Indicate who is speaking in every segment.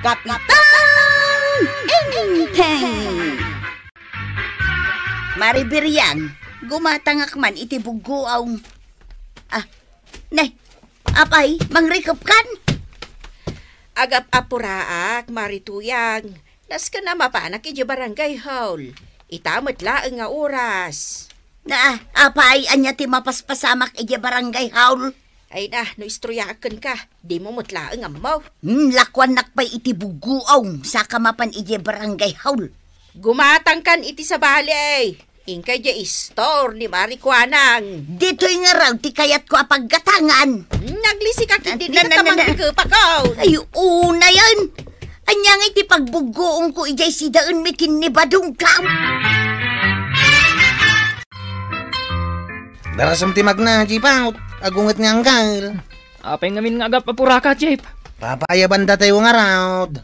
Speaker 1: Kapitan Engkeng! Maribiryan, gumatangak man iti ko ang... Ah, ne, apay, mangrekap kan?
Speaker 2: Agap apuraak, marituyang. Nas ka na mapanak iti barangay hall.
Speaker 1: Itamot laeng nga oras. Na, apay, anya ti mapaspasamak iti barangay hall. Ay na, no istroyakan ka. Di mo mutlaang amaw. Hmm, lakwan nakpay iti buguong Saka mapan iti barangay haul. Gumatang kan iti sa bali ay. Inkay di store ni Marikuanang. Dito'y nga raw, ti kayat ko apaggatangan. Hmm, naglisi ka kiti na tamang ikapakaw. Ay, una yan. Anyang iti pagbuguong ko ijay si daon mikin ni Badong Kam.
Speaker 3: Darasam ti magna, Jipaut. Agungit nga angkal. Apay ngamin nga agap apura ka, Jeep. Papayaban da tayo nga round.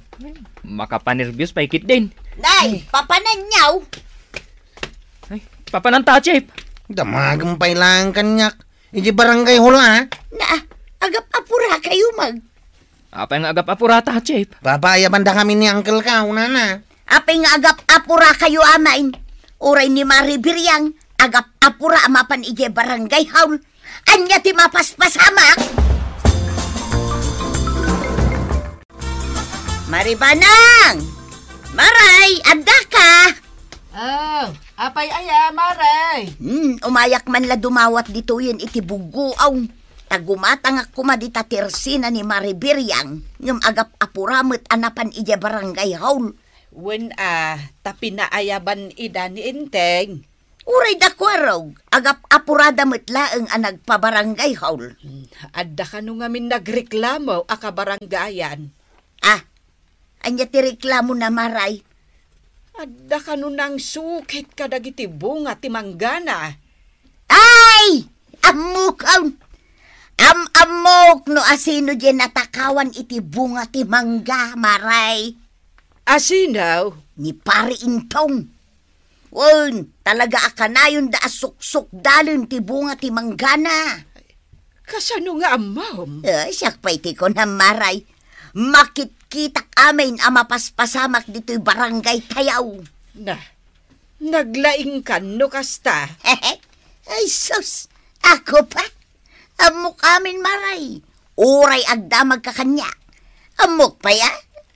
Speaker 3: Makapanervyos pa ikit din. Day, papananyaw. Ay, papananta, Jeep. Damagumpay lang kanyak. Iji barangay hula. Na, agap apura kayo mag. Apay nga agap apura ta, Jeep. Papayaban da kami ni Uncle ka, unana. Apay nga agap apura kayo
Speaker 1: amain. Uray ni Maribiryang, agap apura amapan ije barangay haul Anya ti mapaspasamak? Maribanang! Maray, adda ka! Oh, apay aya, Maray! Hmm, umayak man la dumawat dito yun iti buguaw tagumatang ako madita tersina ni Maribiryang ng agap apuramot anapan ija barangay haul. When ah, uh, ayaban ida ni Inteng. Uray da kwarog, agap apurada metlaeng ang
Speaker 2: nagpabarangay haul. Adda kanu nung amin nagreklamo, akabarangayan.
Speaker 1: Ah, anya ti reklamo na maray. Adda kanu nun ang sukit ka bunga ti manggana. Ay! Amukaw! Am-amok no asino dyan natakawan iti bunga ti mangga, maray. Asinaw? Ni pari intong. Well, talaga akanayon da asuksok dalin ti bunga ti manggana. Kasano nga, ma'am? Uh, siyakpay ti ko na maray. makit amin ang mapaspasamak dito'y barangay tayaw. Na, naglaing ka no kasta. Ay sus, ako pa. Amok amin maray. Uray agdamag ka kanya. Amok pa ya?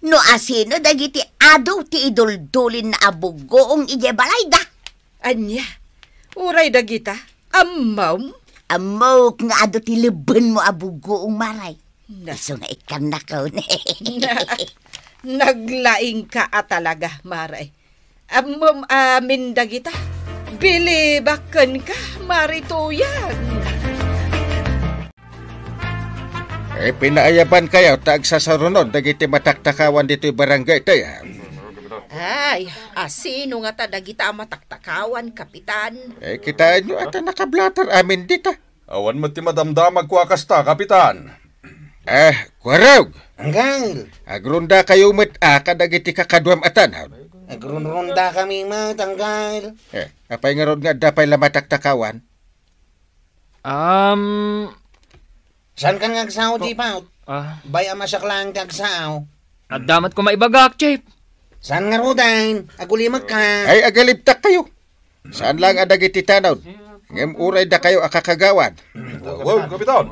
Speaker 1: No asino dagiti adaw ti iduldulin na abugoong ije balay da. Anya, uray dagita, ammaw? Ammaw nga ado ti liban mo abugoong maray. Naso nga ikan na ka
Speaker 2: Naglaing ka talaga, maray. Ammaw amin dagita, bilibakan ka, marituyan. Marituyan.
Speaker 4: Eh, pinaayaban kayo, taag sa sarunod, dagiti mataktakawan dito'y barangay tayo.
Speaker 2: Ah. Ay, asino nga ta dagita mataktakawan, kapitan?
Speaker 4: Eh, kitaan nyo ata nakablatar amin dito. Awan mo ti madamdamag kasta, kapitan. Eh, kwarog! Anggang! Agrunda kayo met a ah, kadagiti kakadwam atan. Ah. Agrunda
Speaker 3: kami mat, anggal.
Speaker 4: Eh, apay nga nga dapay la mataktakawan?
Speaker 3: Um, San kan nga kasaw, Jeep out? Ah. Bay amasyak lang At damat ko maibagak, Jeep. San nga rudain? Agulimag ka. Ay,
Speaker 4: agaliptak kayo. Saan lang adag ititanod? Ngayon uray da kayo akakagawad. Wow, kapitan.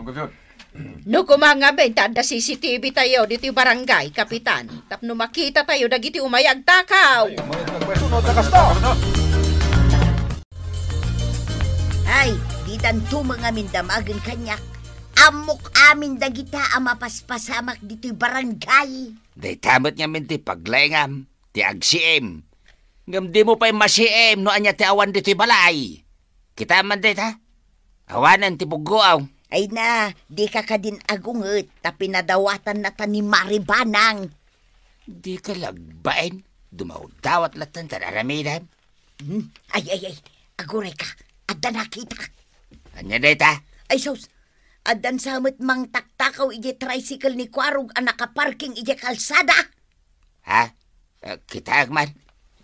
Speaker 2: No kumanga benta da CCTV tayo dito yung barangay, kapitan. Tapno makita tayo dagiti umayag takaw.
Speaker 1: Ay, ditan tumang amin damagan kanyak. Amok amin dagita ang mapaspasamak dito'y barangay.
Speaker 5: Day tamot nga minti paglengam, ti agsiem. Ngam di mo pa'y masiem no anya ti awan dito'y balay. Kita man day ta? Awanan ti
Speaker 1: bugoaw. Ay na, di ka ka din agungot, tapi nadawatan na ta ni Maribanang.
Speaker 5: Di ka lagbain, dumawdawat latan ta naramidan. Hmm?
Speaker 1: Ay, ay, ay, aguray ka, adda nakita.
Speaker 5: Anya day ta?
Speaker 1: Ay, sos, Adan samot mang taktakaw ije tricycle ni Kwarog ang nakaparking ije kalsada.
Speaker 5: Ha? Uh, kita man?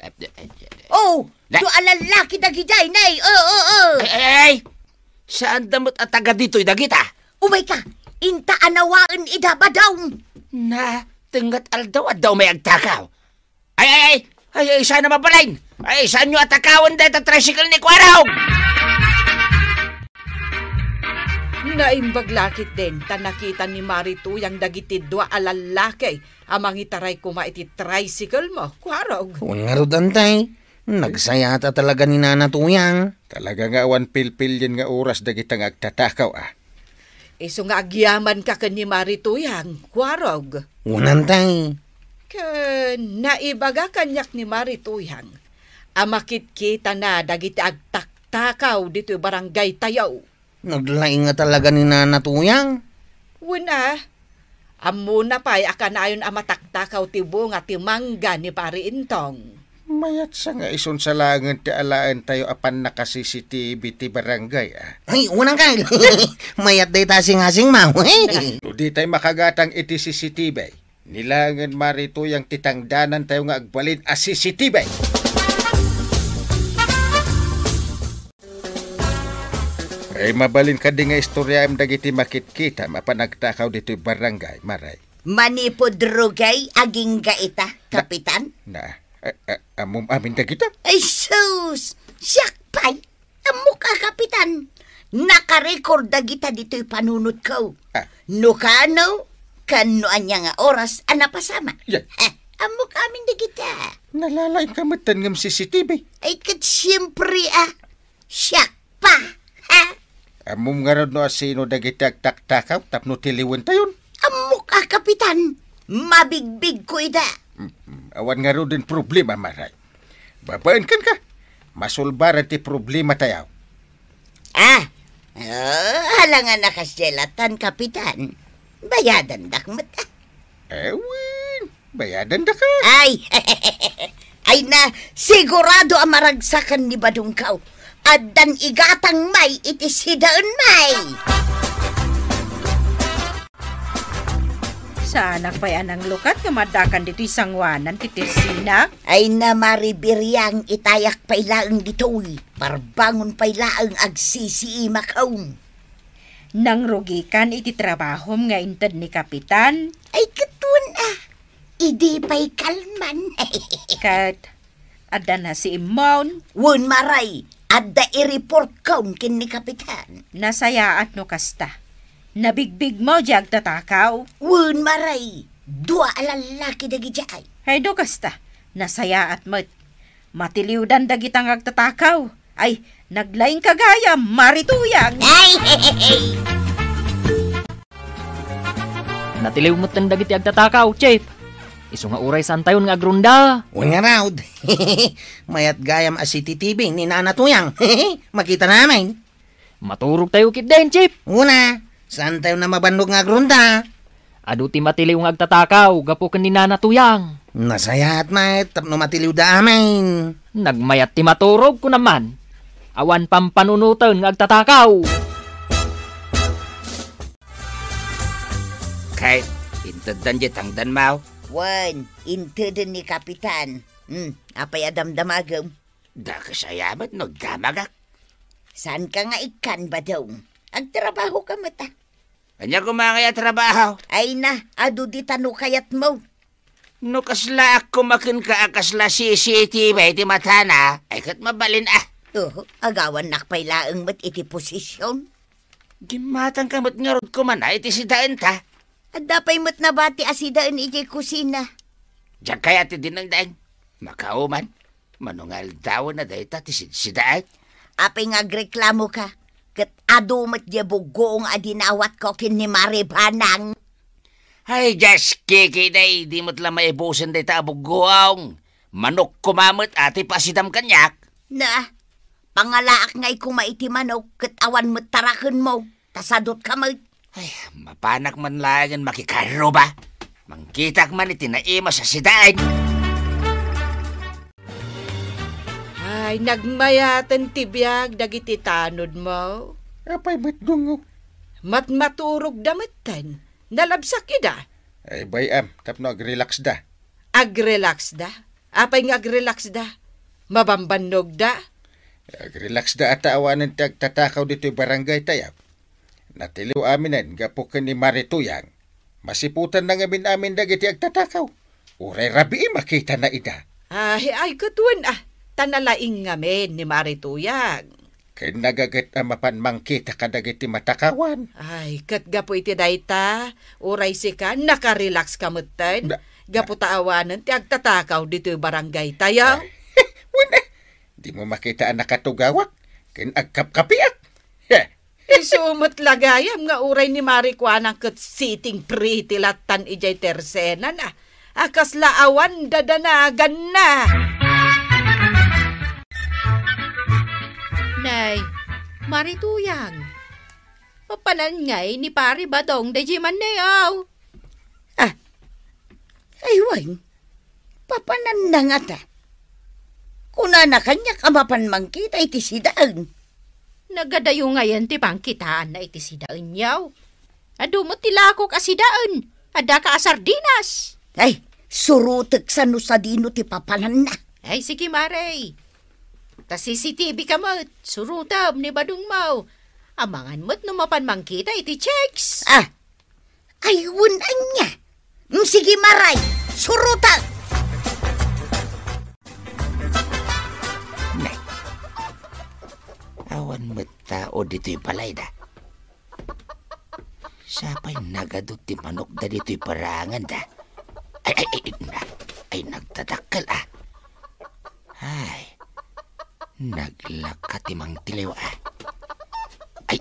Speaker 5: Eh, eh,
Speaker 1: oh! Na- do alalaki dagijay, nay! Oo, oo, oo! Ay, ay, ay! Saan damot at taga
Speaker 5: dito'y dagita? Umay ka! Inta anawaan idabadaw! Na, tingat aldaw at daw may agtakaw. Ay, ay, ay! Ay, ay, saan na mabalain? Ay, saan nyo atakawan dahil tricycle ni Kwarog? Ah!
Speaker 2: Naimbag lakit din, tanakita ni Maritu yang dagiti dua alalaki, amang itaray kuma iti tricycle mo, kwarog.
Speaker 3: Kung nga rodan tay, nagsayata talaga ni Nana Tuyang.
Speaker 4: Talaga nga awan pilpilyan nga oras dagitang agtatakaw
Speaker 2: ah. Iso e, nga agyaman ka ni Marituyang, kwarog.
Speaker 3: Unan tay.
Speaker 2: Ka, naibaga kanyak ni Marituyang. Amakit kita na dagiti agtaktakaw dito'y barangay tayaw
Speaker 3: Naglaing nga talaga ni nanatuyang.
Speaker 2: Wuna, amo na pa'y akanayon amatakta tibo nga timangga ni pari intong. Mayat sa nga
Speaker 3: ison sa
Speaker 4: langit ti alaan tayo apan na kasi si TV ti barangay. Ah. Ay, unang ka.
Speaker 3: Mayat day tasing-asing mao. Eh.
Speaker 4: Di tayo makagatang iti si CCTV. Nilangan marito yung titangdanan tayo nga agbalin as CCTV. Ay mabalin ka di nga istorya am dagiti makikita mapanagtakaw dito'y barangay, maray.
Speaker 1: Manipodrugay aging gaita, kapitan.
Speaker 4: Na, amum amin kita?
Speaker 1: Ay sus! Siyakpay! Amo ka, kapitan! Nakarecord dagita dito'y panunot ko. Ah. No kano, kanuan nga oras, anapasama. Yeah. Eh, amo kamin kita. Nalalay ka matan ng CCTV. Ay, kat siyempre ah. Siyak pa. Ha?
Speaker 4: Amum nga rin no asino dagitag taktakaw tapno tiliwan
Speaker 1: tayon. Amok ah, kapitan! Mabigbig ko ida!
Speaker 4: Mm, awan nga rin din problema, Maray. Babaan kan ka. Masulbaran ti problema tayaw. Ah!
Speaker 1: Oh, halangan na kasyelatan, kapitan. Bayadan dak mata.
Speaker 4: Ah. Ewin,
Speaker 1: bayadan dak ka. Ay, ay na, sigurado ang maragsakan ni Badungkaw adan igatang may iti sidaan may. Sa anak pa'y anang lukat nga madakan dito isang wanan isangwanan titirsina. Ay na maribiriyang itayak pa'y dito dito'y parbangon pa'y laang agsisi makaum. Nang rugikan iti trabahom nga intad ni Kapitan. Ay katun ah,
Speaker 2: idi pa'y kalman. Kat, adan na si Imon.
Speaker 1: Wun maray, Adda i-report kaun kin ni Kapitan. Nasayaat no kasta. Nabigbig mo jag tatakaw. Wun maray. Dua
Speaker 2: alalaki dagi jay. Hey do kasta. Nasayaat mo. Matiliwdan dagi tangag tatakaw. Ay, naglaing kagaya, marituyag. Ay, hehehe.
Speaker 3: Natiliw mo tanda giti agtatakaw, Chief. Iso nga uray saan tayo nga agrunda? Unya raud. Mayat gayam a City TV ni Nana Tuyang. Makita namin. Maturog tayo kit din, Chip. Una, saan tayo na mabandog nga agrunda? Adu ti matiliw nga agtatakaw, gapo kan ni Nana Tuyang. Nasayahat mat, tapno matiliw da amin. Nagmayat ti maturog ko naman. Awan pampanunutan nga agtatakaw.
Speaker 5: Kahit, intad dan jitang dan mau.
Speaker 1: Wan, into the ni Kapitan. Hmm, apay adamdamagam. Da kasayabat no damagak. San ka nga ikan ba daw? trabaho
Speaker 5: ka mata. Anya ko mga trabaho? Ay na, adu di tanu kayat mo. No kasla ako makin ka akasla ah, CCTV iti mata ay kat mabalin ah. Oh, agawan nakpailaang mat iti posisyon.
Speaker 1: Gimatang kamot nga rod ko man ah, iti sidaan ta. Adapay mo't nabati asida in ijay kusina.
Speaker 5: Diyan kaya ti dinang daing. Makauman. Manungal daw na
Speaker 1: dahi ta ti sidsidaan. Apay nga reklamo ka. Kat ado mat bugong
Speaker 5: adinawat ko kin ni Maribanang. Ay, just kiki day, di mo't lang maibusin day tabuguang. Manok kumamot ati pasidam kanyak.
Speaker 1: Na, pangalaak nga'y kumaiti manok, kat awan mo't tarakin mo.
Speaker 5: Tasadot ka mo't. Ay, mapanak man lagan makikaro ba? Mangkitak man itinaima sa sidain.
Speaker 2: Ay, nagmayatan tibiyag dagiti tanod mo. Apay, ba't gungo? Matmaturog damitan. Nalabsak ida.
Speaker 4: Ay, bay am, tapno agrelax da.
Speaker 2: Agrelax da? Apay nga agrelax da? Mabambanog da?
Speaker 4: Agrelax da ata awanan tagtatakaw dito barangay tayap. Natiliw amin nga po ni Marituyang. Masiputan na ngamin amin dagiti agtatakaw. Uray rabi makita na ida.
Speaker 2: Ay, ay katuan ah. Tanalaing ngamin ni Marituyang. Kay nagagat amapan mangkita ka dagiti matakawan. Ay, katgapo iti dayta. Uray si ka, nakarelax ka mutan. Gapo taawanan ti agtatakaw dito barangay tayaw.
Speaker 4: Wala, di mo makita ang nakatugawak. Kin agkapkapiak.
Speaker 2: Yeah. Isumot lagayam nga uray ni Marijuana ang sitting pretty latan ijay tersena na. Akas laawan dadanagan na. Nay, marituyang. Papanan ngay ni pare badong da jiman niyaw. Ah,
Speaker 1: aywan. Papanan na nga ta.
Speaker 2: Kuna na kanya kamapan mangkita iti sidang. Nagadayo ngayon ti pangkitaan na iti sidaan yaw. Adumot ti lakok asidaan. Ada ka asardinas. Ay,
Speaker 1: surutek sa nusadino ti papanan na. Ay,
Speaker 2: sige maray. Ta CCTV ka mo't. Surutab ni Badung Mau. Amangan mo't numapan mangkita
Speaker 1: iti checks. Ah, ayun anya. Mm, sige maray, surutag.
Speaker 5: Awan meta o dito'y palay da. Sapay nagadot ti manok da dito'y parangan da. Ay, ay, ay, na. Ay, nagtadakkel ah. Ay, naglaka ti mang ah. Ay,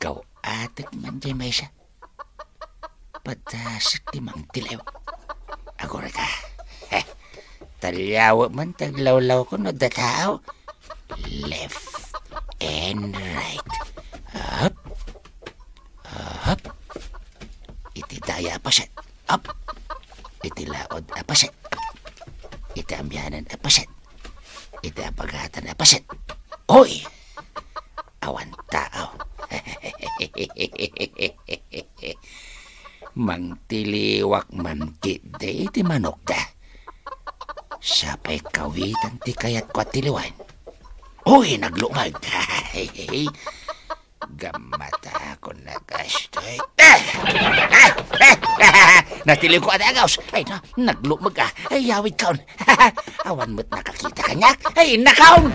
Speaker 5: gaw atik man jay may siya. Padasik ti mang tilew. Agora ka. Eh, talyawa man taglawlaw ko no datao left and right. Up. Up. Iti daya apaset. Up. Iti laod apaset. Iti ambyanan apaset. Iti apagatan apaset. Oy! Awan tao. Mangtiliwak man kidde iti manok da. Sapay kawitan ti kayat ko at tiliwan. Hoy, naglungag. Gamata ako eh! Eh! na kastoy. Natili ko ada agaws. Ay, no, naglumag ah. Ay, yawid kaon. Oh. Awan mo't nakakita kanya. Ay, nakaon!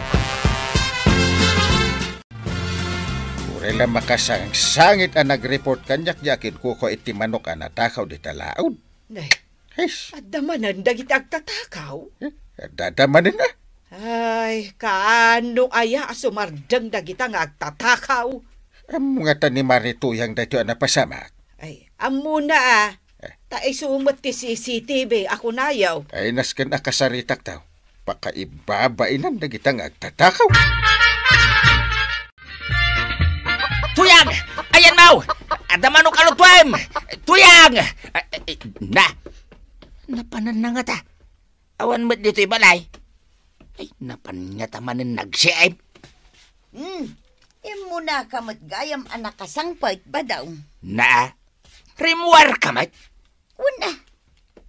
Speaker 4: Urela makasang sangit ang nagreport kanyak-yakin ko ko iti manok ang natakaw di talaod.
Speaker 5: Nay,
Speaker 2: Hish. adamanan dagit agtatakaw. Eh,
Speaker 4: Dadamanin na. Ah.
Speaker 2: Ay, kaano aya sumardeng kita nga agtatakaw. Ang
Speaker 4: mga tanima rito yang dadyo na pasamak.
Speaker 2: Ay, amuna ah. Eh. Ta isumot ti CCTV, ako nayaw.
Speaker 4: Ay, nasken akasaritak tao. Pakaibabainan ibabainan na kita nga agtatakaw. Tuyang!
Speaker 5: Ayan mau! Adaman o kalutwem! Tuyag! Na! Napanan na nga ta. Awan mo balay. ibalay. Ay, napanyataman na nagsiay.
Speaker 1: Hmm, imo na kamat gayam anak kasangpait ba daw?
Speaker 5: Na, rimuar kamat. Una.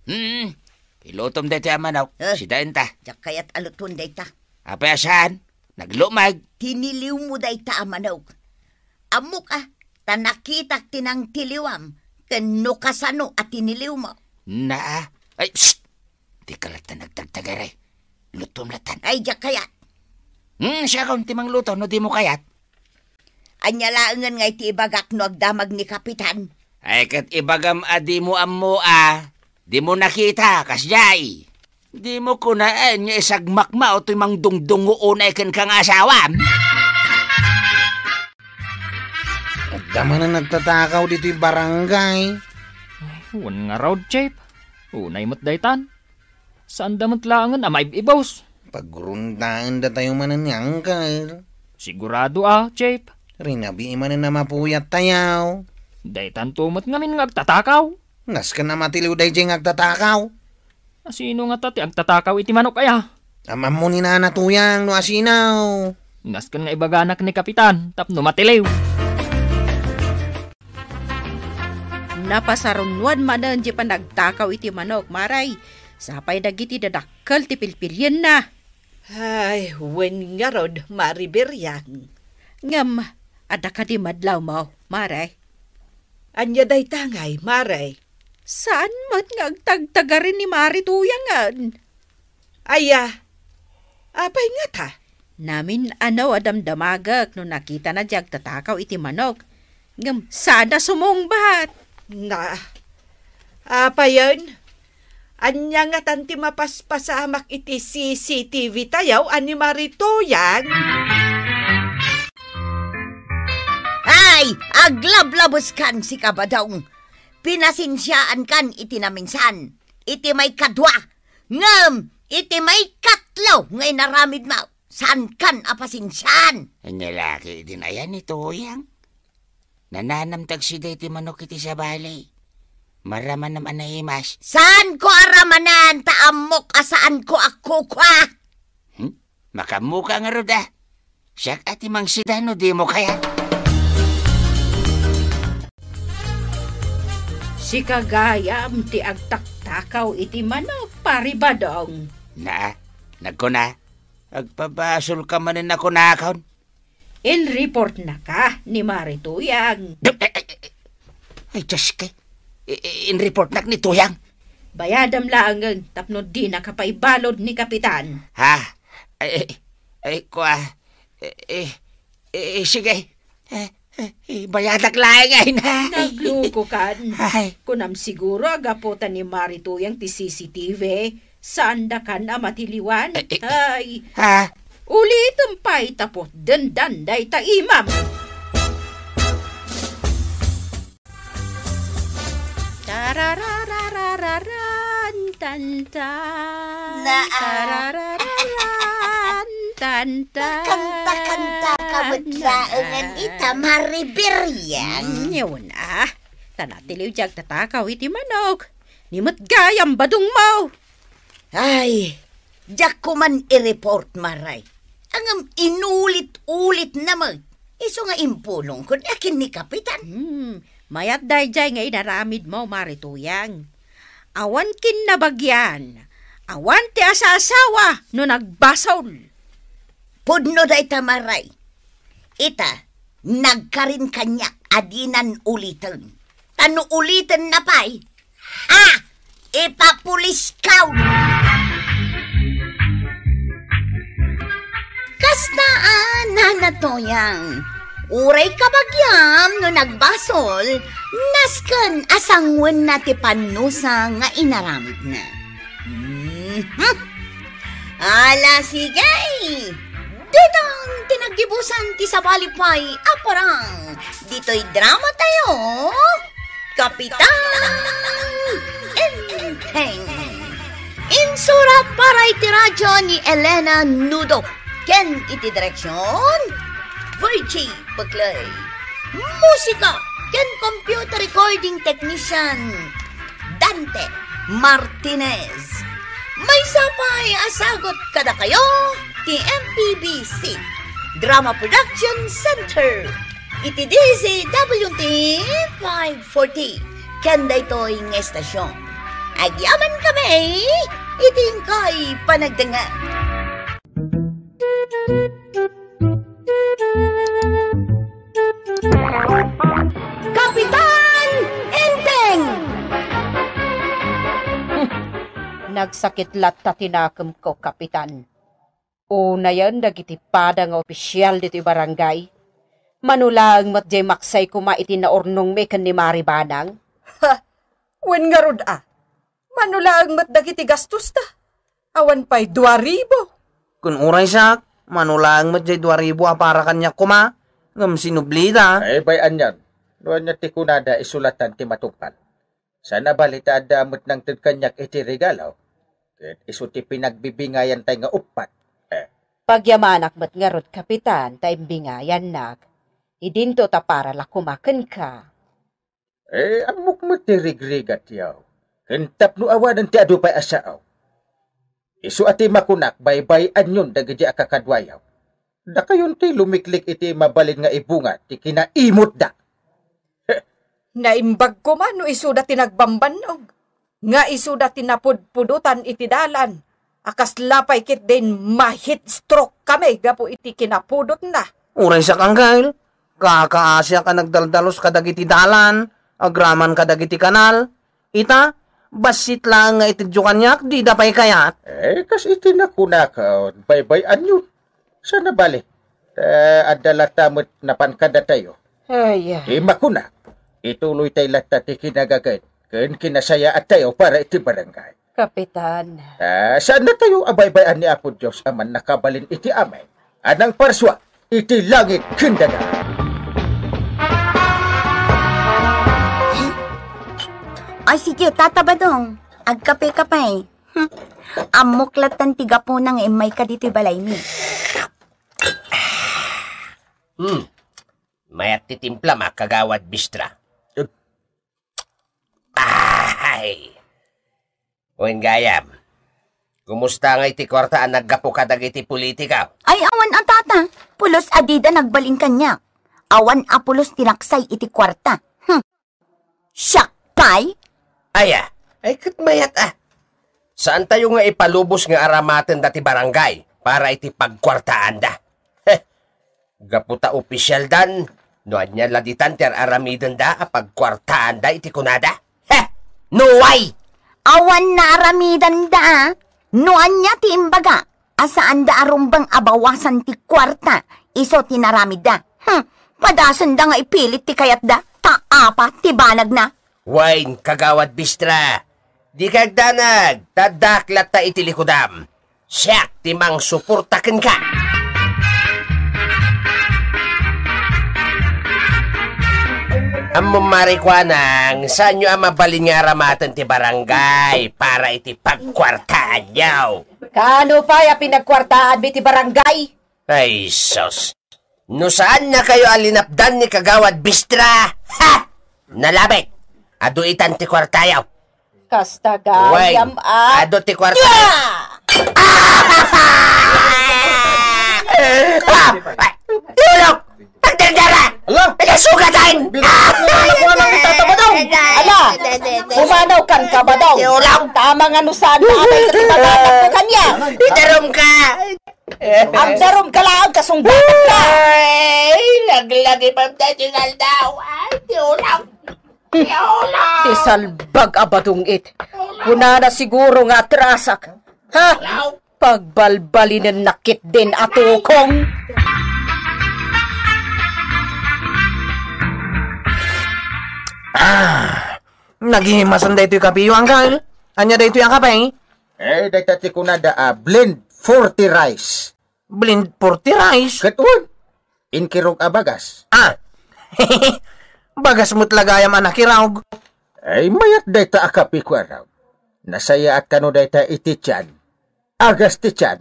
Speaker 5: Hmm, pilotom dito yaman manaw, Uh, si Dainta. Jakayat alutun dayta.
Speaker 1: Apa saan?
Speaker 5: Naglumag.
Speaker 1: Tiniliw mo dayta amanaw. Amok ah, tanakitak tinang tiliwam. Kanukasano at tiniliw mo. Na, ay, shh! Di kalat na
Speaker 5: nagtagtagay Lutom latan
Speaker 1: ay jak kayat. Hmm, siya kung timang luto, no di mo kayat. Anyalaangan ngay ti ibagak no agdamag ni Kapitan.
Speaker 5: Ay kat ibagam adi ah, mo ammo ah. Di mo nakita, kasyay. Di mo kunaan niya isagmakma o timang dungdungoon ay kan kang asawam.
Speaker 3: Dama na nagtatakaw dito yung barangay. Wan nga raw, Jape. Unay mo't daytan. Saan damot langan amay ibaws? Pagrundaan da tayo manan ni Angkal. Sigurado ah, Chip. Rinabi imanan na mapuyat tayaw. Day tantumat ngamin nga agtatakaw. Nas ka na matiliw day jeng agtatakaw. Ah, sino nga tati agtatakaw iti manok kaya? Ah. Amam mo ni nana tuyang no asinaw. Nas ka nga ibaganak ni Kapitan tapno matiliw.
Speaker 2: Napasarunwan manan di panagtakaw iti manok maray Sapay dagiti dadakkel ti pilpilyen na. Ay, wen nga rod, maribiryang. Ngam, adaka di madlaw mo, maray. Anya day tangay, maray. Saan mat nga agtagtagarin ni Mari tuyangan? Aya, apay nga ta. Namin ano adamdamagak no nakita na jag tatakaw iti manok. Ngam, sada sumong bahat. Na, apa yan? Anya nga tanti mapaspasamak ah, iti CCTV tayaw ani
Speaker 1: marituyag. Ay, aglablabos kan si kabadaong. Pinasinsyaan kan iti naminsan. Iti may kadwa. Ngam, iti may katlo ngay naramid mao. San kan apasinsyaan?
Speaker 5: Nalaki din ayan ito, uyang. Nananamtag si iti manok iti sa balay Maraman naman na imas. Eh,
Speaker 1: saan ko aramanan taamok asaan ko ako kwa? Hmm?
Speaker 5: Makamuka nga roda. Siyak ati mang sidano di mo kaya. Si kagayam ti
Speaker 2: agtaktakaw iti manok paribadong.
Speaker 5: Na, nagkuna. Agpabasol ka manin ako nakaon.
Speaker 2: In report na ka ni Marituyang. Eh, eh, Ay, Diyos kay in report nak ni Tuyang. Bayadam lang ang tapno di nakapaibalod ni Kapitan.
Speaker 5: Ha? Ay, ay, kwa. Eh, eh, sige. Eh, eh, eh, bayadak lang ay na.
Speaker 2: Nagluko kan. Ay. Kunam siguro agapotan ni Marituyang ti CCTV. Saan da kan amatiliwan? Ay. Ha? Ulit ang pay tapot dendan day ta imam. Tararararararan
Speaker 1: tan tan.
Speaker 5: Tararararan
Speaker 1: tan tan. Kanta-kanta kabutlaangan ita maribiryan. Yun ah. Tanatiliw jag tatakaw iti manok. Nimot gayam badong mo. Ay, jak ko man i-report maray. Ang inulit-ulit na mag. Iso nga impulong ko na ni Kapitan. Hmm. Mayat dayjay ngay naramid mo marituyang. Awan kin na bagyan. Awan ti asa asawa no nagbasol. Pudno day tamaray. Ita, nagkarin kanya adinan ulitan. Tanu ulitan na pa'y. Ha! Ipapulis kaw! Kas na ana na toyang. Uray ka bagyam no nagbasol, nasken asangwen na ti panusa nga inaramid na. Mm-hmm. Ala sige! Dudang tinagibusan ti sa palipay, aparang, dito'y drama tayo, Kapitan Enteng. Insura para iti radyo ni Elena Nudo. Ken iti direksyon, Virgie Baglay, musika and computer recording technician Dante Martinez. May sapay asagot kada kayo ti MPBC Drama Production Center. Iti si WT 540 kanda ito'y ng estasyon. Agyaman kami, iting kay panagdangan.
Speaker 2: Kapitan Enteng! Nagsakit lat ta tinakam ko, Kapitan. Una yan, dagitipada nga opisyal dito barangay. Manulang matjay maksay kumaitin na ornong mekan ni Maribanang. Ha! Wen nga rod ah!
Speaker 3: Manulaang
Speaker 2: mat dagiti gastos ta.
Speaker 3: Awan pa'y duwaribo. Kun uray sak, Manulang mo jay 2,000 ribu para kanya kuma. Ngam sinublida. Ay eh, bay yan. Luan na tikunada isulatan ti matukan. Sana balita adamot ng tagkanyak
Speaker 4: iti eh, regalo. Ket iso ti pinagbibingayan tay nga upat.
Speaker 2: Eh. Pagyamanak mat ngarot kapitan tay bingayan nak. Idinto ta para la kumaken ka.
Speaker 4: Eh, amok mo ti rigrigat yaw. Kentap no awadan ti adu pay asaaw. Isu ati makunak baybay anyon dagiti akakadwayaw. Da kayon ti lumiklik iti mabalin nga ibunga ti kinaimot da.
Speaker 2: Naimbag ko man no isu dati nagbambanog. Nga isu dati napudpudutan iti dalan. Akas lapay kit din mahit stroke kami gapo iti kinapudot na.
Speaker 3: Uray sa kanggail. Kakaasya ka nagdaldalos kadagiti dalan. Agraman kadagiti kanal. Ita, basit lang nga itidyo kanyak, di dapay kayat.
Speaker 4: Eh, kas itinakuna bye bye anyo. Sana bali. Eh, adala tamot na pankada tayo. Eh, ay, ay. Eh, makuna. Ituloy tayo lahat at kinagagad. Kan kinasaya at tayo para iti
Speaker 2: barangay. Kapitan.
Speaker 4: Uh, saan na tayo abaybayan ah, ni Apo Diyos aman nakabalin iti amay. Anang parswa, iti langit kindaga.
Speaker 1: Ay, sige, tatabadong. Agkape ka pa eh. Hm. Amuklat tiga po nang imay eh, ka dito balay ni.
Speaker 5: Hmm. Mayat titimpla makagawad bistra. Eh. Ay! Uwin gayam. Kumusta nga iti kwarta ang naggapo ka dagiti politika?
Speaker 1: Ay, awan ang tata. Pulos adida nagbaling kanya. Awan apulos tinaksay iti
Speaker 5: kwarta. Hm. Siyak, Aya, ay katmayat ah. Saan tayo nga ipalubos nga aramaten dati barangay para iti pagkwartaan da? Gaputa opisyal dan, noan niya laditan ter aramiden da ah, pagkwartaan da iti kunada? Heh, no way! Awan
Speaker 1: na aramidan da, ah. noan niya ti imbaga, asaan da arumbang abawasan ti kwarta, iso tinaramid da. Hm, padasan da nga ipilit ti kayat
Speaker 5: da, taapa ti banag na. Wine kagawad bistra. Di kagdanag, tadaklat ta itilikudam. Siyak timang suportakin ka. Amo marikwanang, saan nyo ang mabalin nga ramatan ti barangay para iti pagkwartaan yaw? Kano pa ya pinagkwartaan ti barangay? Ay, sos. No saan na kayo alinapdan ni Kagawad Bistra? Ha! Nalabit! Adu itan ti kwartayaw.
Speaker 2: Kasta gayam
Speaker 5: at... Adu ti kwartayaw. Ah! Ah! Ah! ah! Tulog! Pagdaldara! Ala! Nagasugatin!
Speaker 1: Binagawa ng itataba daw! Ala! Sumanaw kan ka ba daw? Ulam!
Speaker 2: Tamang ano saan na amay ka tibatatak ko kanya! Itarom ka! Ang
Speaker 5: darom ka lang kasungbatak ka! Ay! Naglagi pa daw! Ay! Ulam!
Speaker 2: Ti salbag abadong it. Kuna na siguro nga trasak. Ha? Pagbalbalin na nakit din
Speaker 3: atukong. Ah, naghihimasan dito yung kapi yung angkal. Anya dito yung kapay? Eh, dito ko na da uh, blend 40 rice. Blend
Speaker 4: 40 rice? Katun. Inkirog abagas. Ah. bagas mo't lagayam anak iraog. Ay mayat dayta akapi ko Nasaya at kano dayta iti tiyan. Agas ti tiyan.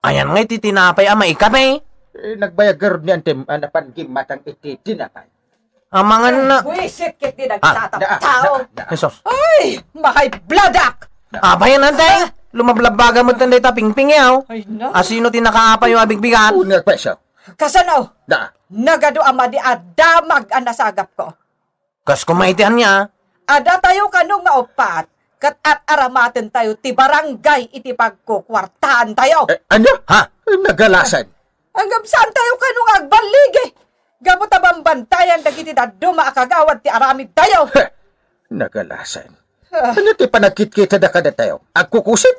Speaker 4: Ayan nga iti tinapay ama ikapay. Eh, nagbayag ni antem anapan gimatang iti tinapay.
Speaker 3: Amangan na...
Speaker 2: Buisit kit di nagsatap ah, tao. Jesus. Ay, mahay bladak!
Speaker 3: Abayan ah, nantay! Ah. Lumablabaga mo tanday taping pingyaw. Ay, no. Asino ah, tinakaapa yung abigbigan? Unag pa siya. Kasano? Da. Nagado amadi ada mag-ana sa agap ko. Kas kumaitihan
Speaker 2: niya. Ada tayo kanong maupat. Kat at aramatin tayo ti barangay iti pagkukwartaan tayo. Eh, ano? Ha?
Speaker 4: Nagalasan?
Speaker 2: Hanggang saan tayo kanong agbalig eh? Gamot abambantayan dagiti daduma akagawad ti aramid tayo. Ha,
Speaker 4: nagalasan.
Speaker 2: Ah. Ano ti panagkitkita
Speaker 4: da kada tayo? Agkukusit?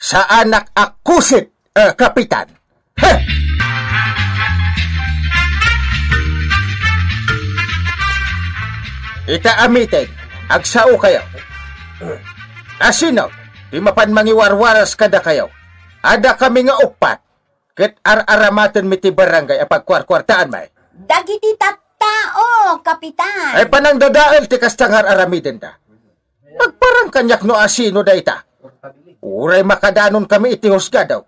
Speaker 4: Saan ak akusit, uh, eh, kapitan? Heh! Itaamitin, agsao kayo. Asino, di mapan mangiwarwaras kada kayo. Ada kami nga upat, ket ar-aramatan miti barangay apagkwarkwartaan may.
Speaker 1: Dagiti tattao, kapitan. Ay
Speaker 4: panang dadael ti kastangar aramiden da.
Speaker 1: Pagparang kanyak
Speaker 4: no asino da ita. Uray makadanon kami iti husga daw.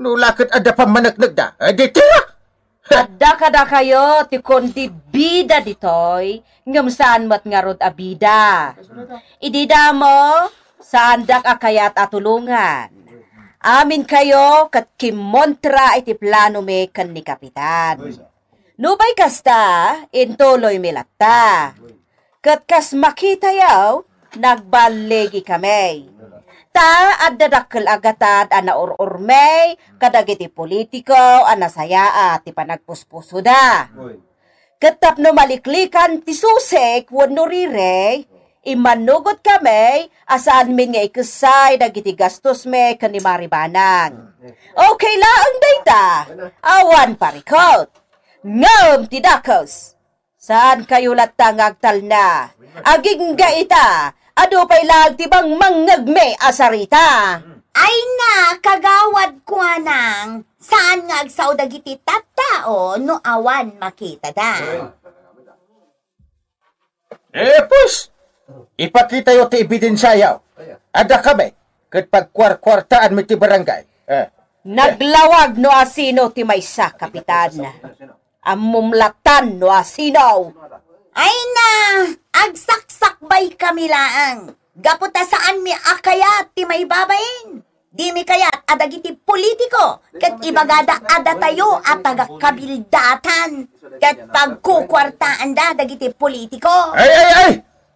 Speaker 4: Nulakit ada pamanagdag da. Ay di tira!
Speaker 2: Adda kada kayo, ti kundi bida ditoy, ngam saan mat nga rod abida. Idida mo, saan dak akayat atulungan. Amin kayo, kat kimontra iti plano me ken ni kapitan. Nubay kasta, intuloy milatta. Kat kas makita yaw, nagbalegi kami ta at adadakkel agatad ana or-ormay kadagiti politiko ana saya ah, ti panagpuspuso da. Katap no maliklikan ti susek wano rirey, imanugot kami asaan min nga ikusay dagiti gastos me kanimaribanang. Ah, eh. Okay la ang data, awan parikot. Ngam ti dakos. Saan kayo latang agtal na? Aging gaita, ado pay tibang
Speaker 1: mangnagme asarita. Ay na, kagawad ko nang saan nga agsaw dagiti tattao no awan makita da. Eh, pus! Ipakita yo ti ebidensya yaw.
Speaker 2: Ada kami, kat pagkwar-kwartaan mo ti barangay. Eh. Naglawag
Speaker 1: no asino ti maysa, kapitan. Amumlatan no asino. Ay na, agsaksakbay kami laang. Gaputa saan mi akayat ti may babayin. Di mi kayat adagiti politiko ket ibagada ada tayo at tagakabildatan ket pagkukwartaan da dagiti politiko. Ay ay
Speaker 4: ay!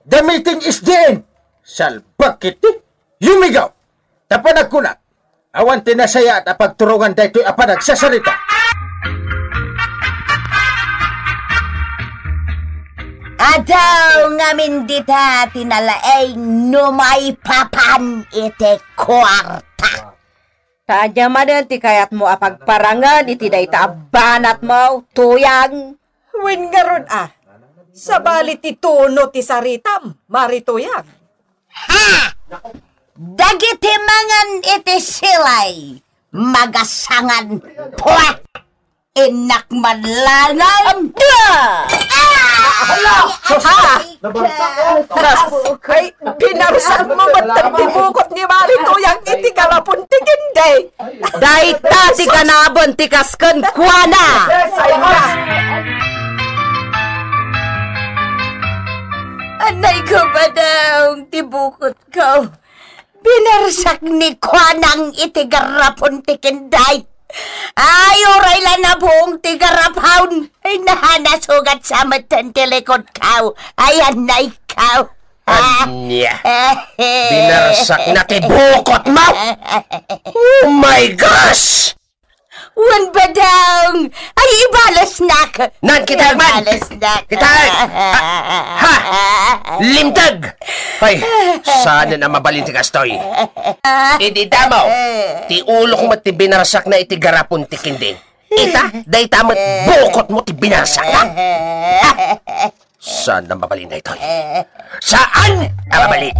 Speaker 4: The meeting is din! Salbakit eh! Yumigaw! Tapanag kunat! Awan tinasaya at apagturungan dahito apanag sa salita.
Speaker 1: Atau ngamin dita no numay papan ite kuwarta. Tanya din ti kayat mo
Speaker 2: apagparangan iti da banat mo, tuyang. Win nga ron ah, sa ti tuno ti saritam, marituyang. Ha!
Speaker 1: Dagiti mangan iti silay, magasangan puwet. enak manlanan. Abda! Ah!
Speaker 5: Hala! Ha? Kay pinarusak mo matang
Speaker 2: tibukot ni Marito yang iti kalapon tiginday. Daita ti kanabon ti kasken kuana.
Speaker 1: Anay ko ba daw tibukot ko? Binarsak ni Kwanang itigarapon tikinday. Ayo raila na buong tigara Ay nahana sa matan telekod kau. Ayan na ikaw.
Speaker 5: Anya.
Speaker 1: Binarsak na tibukot mo. Oh my gosh! Wan badang! Ay, ibalas nak! Nan, kitag man! Ibalas nak! Kitag!
Speaker 5: Ha! Limtag! Ay, sana na mabalin ti Kastoy. Idi damaw, ti ulo ko mati binarasak na iti garapon ti kinding. Ita, day tamat bukot mo ti binarasak na! Saan na mabalin na ito? Saan na mabalin?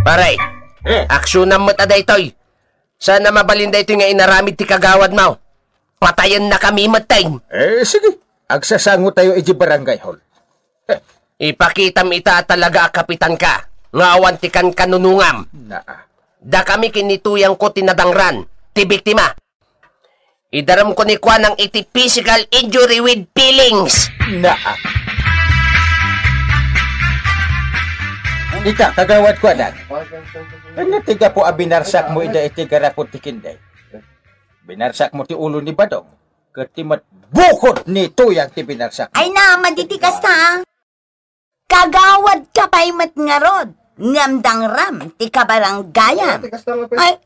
Speaker 5: Paray! Eh. Aksyonan mo ta daytoy. Sana mabalin daytoy nga inaramid ti kagawad mao. Patayan na kami mateng.
Speaker 4: Eh, sige. Agsasango tayo iji barangay hall.
Speaker 5: Eh. Ipakita ita talaga kapitan ka. Ngawantikan kanunungam. Naa. Da kami kinituyang ko tinadangran. Ti biktima. Idaram ko ni Kwan ang iti physical injury with feelings. Naa.
Speaker 4: Ika, kagawad ko anan. Ano tiga po abinarsak mo ida itigara ko tikinday? Binarsak mo ti ulo ni Badong. Katimat bukod ni tuyang ti binarsak.
Speaker 1: Ay na, maditikas ta. Kagawad ka pa'y matngarod. Ngamdang ram, ti kabaranggayan. Ay,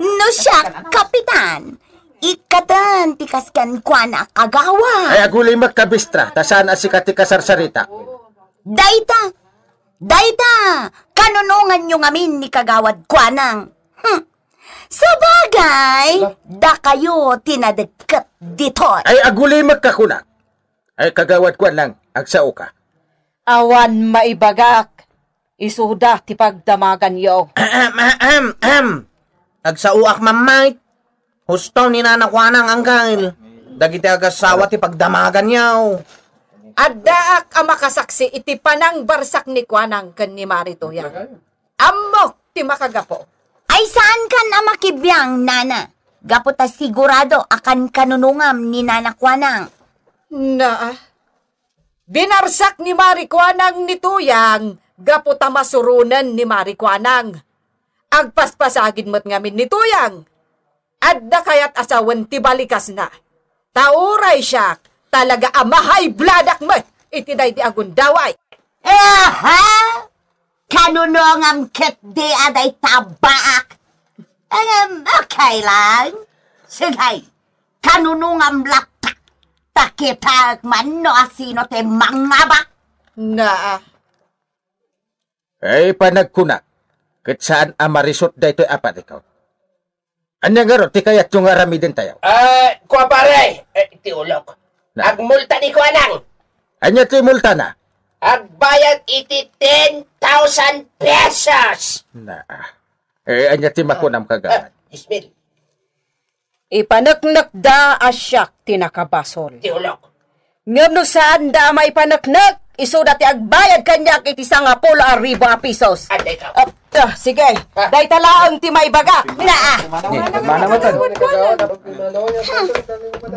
Speaker 1: no siya, kapitan. Ikatan, tikaskan kwa na kagawa. Ay, agulay magkabistra, tasaan asika ti kasarsarita. Dayta, Dayta, kanunungan nyo ngamin ni Kagawad Kwanang. Hm. Sa da kayo tinadagkat dito. Ay agulay magkakunak.
Speaker 4: Ay Kagawad Kwanang, agsao ka.
Speaker 3: Awan maibagak. Isuda ti pagdamagan yo. Ahem, ahem, ahem. Agsauak mamay. Husto ni nanakwanang ang kail. Dagiti agasawa ti pagdamagan yo. At daak ang makasaksi iti
Speaker 1: panang barsak ni Kwanang kan ni Marito yan. Amok ti makagapo. Ay saan kan ang makibiyang, Nana? ta sigurado akan kanunungam ni Nana Kwanang. Na, binarsak ni Marikwanang
Speaker 2: ni Tuyang, ta masurunan ni Marikwanang. Agpaspasagin mo't ngamin ni Tuyang. Adda kayat asawan tibalikas na. Tauray siya, Talaga amahay bladak mo! Itiday di agundaway!
Speaker 1: Aha! Kanunong am ket di aday tabak Um, okay lang. Sige, kanunong am lapak. Takitag man no asino te mangabak. Na.
Speaker 4: Ay panagkuna. Kitsaan amarisot to apat ikaw. Anya garo, ti kaya tungarami din tayo.
Speaker 5: Ah, uh, kuwa pare, eh, tiulok. Na. Agmulta ni ko anang.
Speaker 4: Anya ti multa na?
Speaker 5: Agbayad iti 10,000 pesos. Na.
Speaker 4: Eh, anya ti makunam kagaman. Ah,
Speaker 2: uh, Ismail. Ipanaknak da asyak tinakabasol. ulok. Ngam no saan da may panaknak? Iso dati agbayad kanyak iti sanga polo arriba a pisos. Aday ah, ka. Uh, sige, ah. day talaang ti may baga. Naa. Ah.
Speaker 1: Manawatan.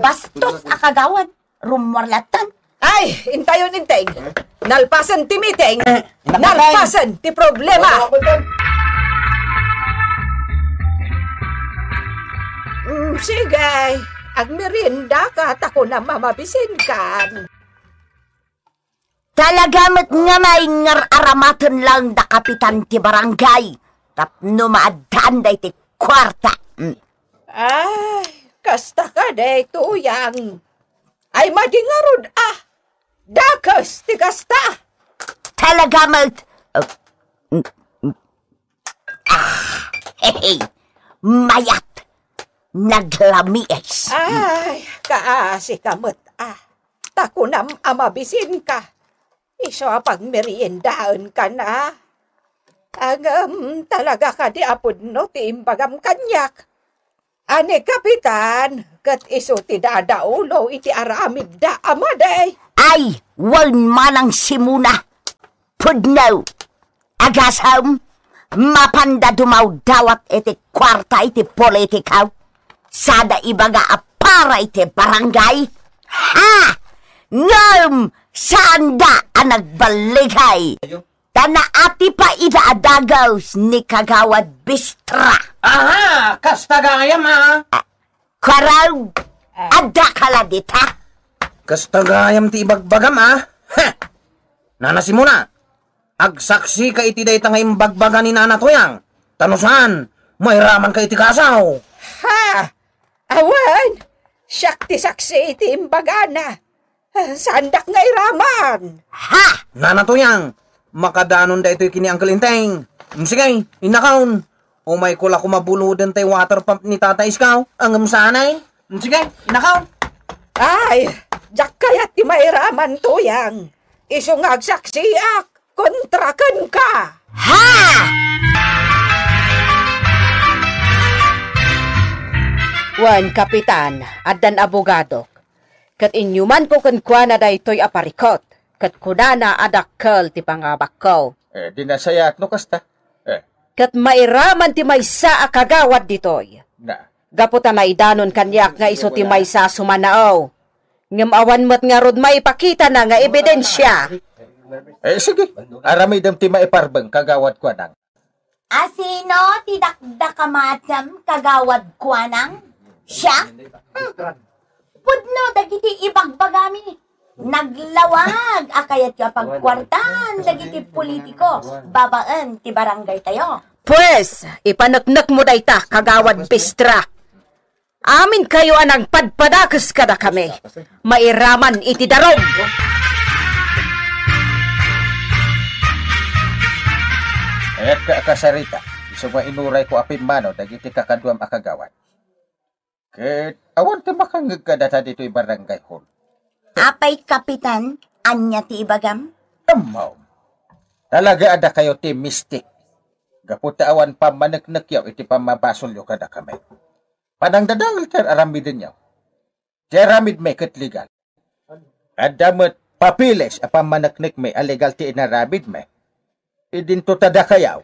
Speaker 1: Bastos akagawan rumarlatan. Ay, intayon intay. Eh?
Speaker 2: Nalpasan ti meeting. Eh, Nalpasan ti problema. Mm, sige, ang merinda
Speaker 1: ka, tako na mamabisin ka. Talagamat nga may ngaramatan lang da kapitan ti barangay. Tapno maaddan da ti kwarta. Mm.
Speaker 2: Ay, kasta ka day, tuyang ay madingarod ah. Dakas, tigasta.
Speaker 1: Talaga, Malt. Oh, mm, mm. ah, hey, mayat. Naglamies. Ay,
Speaker 2: kaasi kamot ah. takunam nam amabisin ka. Iso pag meriendahan ka na. Agam talaga ka di apod no, tiimbagam kanyak. Ani kapitan, kat iso tidada
Speaker 1: ulo iti aramid da amaday. Ay, wal manang simuna. Pudno, agas home, mapanda dumaw dawat iti kwarta iti politikaw. Sada ibaga apara iti barangay. Ha! Ngam! Sanda ang nagbaligay! Ayaw na ati pa idaadagaws ni kagawad bistra.
Speaker 3: Aha! Kastagayam ha! Karaw, eh. ada kala dita. Kastagayam ti ibagbagam ha? Ha! Nanasi mo Agsaksi ka iti day tangay bagbagan ni nana toyang. Tanusan, may raman ka iti kasaw. Ha! Awan! Sakti
Speaker 2: saksi iti imbagana. Sandak ngay raman.
Speaker 3: Ha! Nana toyang, makadanon da ito kini Uncle Inteng. Sige, inakaon. O may kula ko mabunudan tay water pump ni Tata Iskaw. Ang sanay. Sige, inakaon. Ay, jak kaya ti mairaman to yang. Isungag saksiak,
Speaker 2: kontrakan ka. Ha! Wan kapitan, adan abogado. Kat inyuman ko kenkwana da ito'y aparikot kat kunana adakkel ti pangabakkaw.
Speaker 4: Eh, dinasayat no kasta. Eh.
Speaker 2: Kat mairaman ti maysa akagawad ditoy. Na. Gaputan na idanon kanyak nga iso ti maysa sumanaaw. Ngamawan mo't nga rod maipakita na nga ebidensya.
Speaker 4: Eh, sige. Aramay dam ti maiparbang kagawad ko nang.
Speaker 1: Asino ti dakdakamatsam kagawad ko nang? Siya? Hmm. Pudno dagiti ibagbagami. Naglawag, akayat ka lagi dagiti politiko, babaan ti barangay tayo.
Speaker 2: Pues, ipanaknak mo dayta, kagawad bistra. Amin kayo anang padpadakas kada kami. Mairaman iti darog.
Speaker 4: Kayat ka akasarita, isuma inuray ko apin mano, dagiti kakaduam akagawan. Ket, awan ti makangag ka data dito'y barangay hall.
Speaker 1: Apay kapitan, anya ti ibagam?
Speaker 4: Amaw. Talaga ada kayo ti mystic. Gaputa awan pamanagnak yaw iti pamabasol yaw kada kamay. Panang dadawal ker aramidin yaw. Ti aramid may katligal. Adamat papiles apamanaknik may alegal ti inaramid may. Idinto tada kayaw.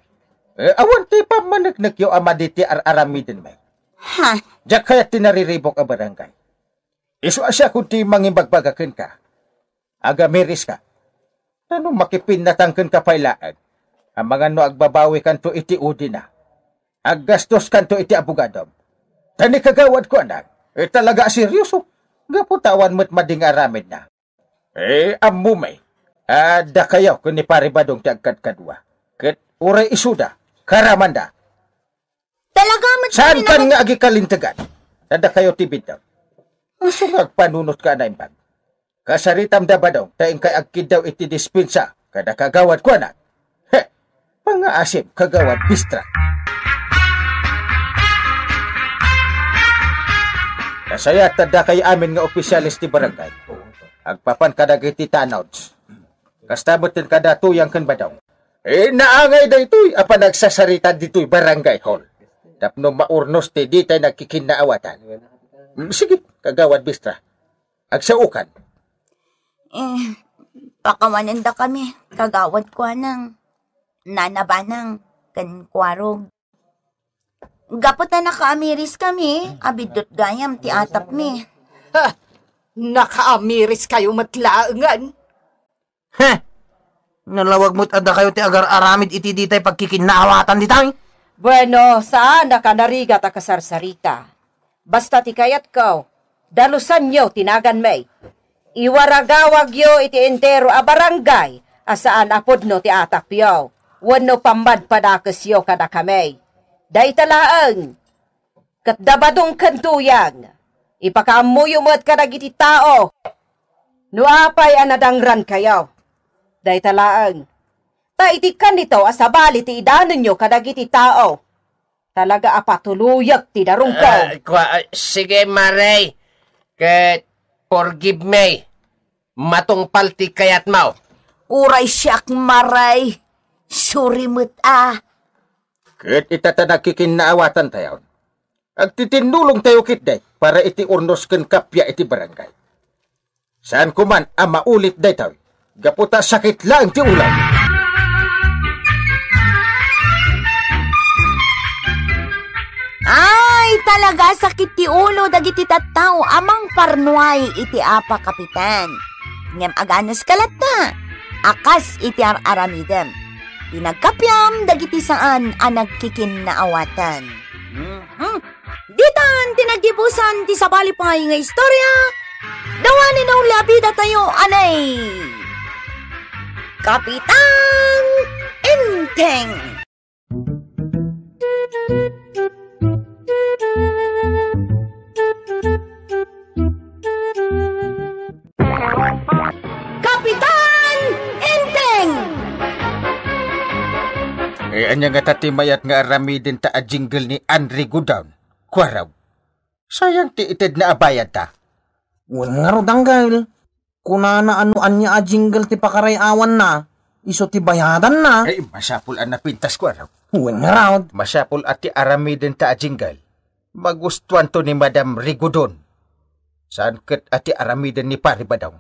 Speaker 4: E, awan ti pamanagnak yaw amaditi ar aramidin may. Ha? Diyak kaya tinariribok a barangay Iso asya kunti mangibagbagakan ka. Aga miris ka. Ano makipin natangkan ka pailaan? Ang mga no agbabawi kan iti udina. Aggastos kan to iti abugadom. Tani kagawad ko anak. E talaga seryoso. Gaputawan mo't mading aramid na. Eh, amumay. Ada kayaw kuni paribadong ti agkadkadwa. Ket uray isuda. Karamanda.
Speaker 1: Talaga mo't Saan kan
Speaker 4: nga agi kalintagan? Ada kayo tibid daw. Uso panunot ka na imbag. Kasaritam da ba daw, taing kay agkid daw iti dispensa, kada kagawad ko na. Heh, mga asim kagawad bistra. Nasaya tada kay amin nga opisyalis ti barangay. Agpapan kada kiti tanouts. Kastabot din kada tuyang kan ba daw. Eh, naangay da ito'y apan dito'y barangay hall. Tapno maurnos ti di tayo nagkikinnaawatan. Sige, kagawad bistra. Agsaukan.
Speaker 1: Eh, pakawanan kami. Kagawad ko anang. Nanabanang. Kan kwarog. Gapot na nakaamiris kami. Abidot gayam ti atap mi. Ha! Nakaamiris kayo matlaangan. Ha!
Speaker 2: Nalawag mo't ada kayo ti agar-aramid iti ditay pagkikinawatan ditay. Bueno, saan ka narigat akasarsarita? basta ti kayat kao, dalusan nyo tinagan may. Iwaragawag yo iti entero a barangay, asaan apod no ti atak yo, wano pambad padakas yo kada kamay. Daitalaang, katdabadong kantuyang, ipakaamuyo mo at kadagiti tao, nuapay anadangran kayo. ta taitikan nito asabali ti idanan nyo kadagiti tao, Talaga
Speaker 5: apatuluyag tinarong ah, ko. Uh, ah, uh, sige, Maray. Ket, forgive me. Matong palti kayat mao. Uray siyak, Maray. Sorry Surimut ah. Ket itata nakikinaawatan
Speaker 4: tayo. Agtitindulong tayo kit para iti urnos ken kapya iti barangay. Saan kuman ang maulit day tayo. Gaputa sakit lang ti ulan.
Speaker 1: Ay, talaga sakit ti ulo dagiti tattao amang parnuay iti apa kapitan. Ngem aganas kalat na. Akas iti araramidem. Pinagkapyam dagiti saan ang nagkikin na awatan. Mm-hmm. Ditan tinagibusan ti sabali pay nga istorya. Dawani na labi da tayo anay. Kapitan Enteng. Thank you.
Speaker 4: Anya nga tatimayat nga arami din ta a jingle ni Andre Godown. Kwaraw.
Speaker 3: Sayang ti ited na abayad ta. Wala nga ro danggal. Kuna na ano anya a jingle ti pakaray awan na. Iso ti bayadan na. Ay,
Speaker 4: masapul ang napintas kwaraw. Wala nga raw. Masapul at ti arami din ta a jingle. Magustuhan to ni Madam Rigudon. Saan kat ti arami din ni pari ba daw?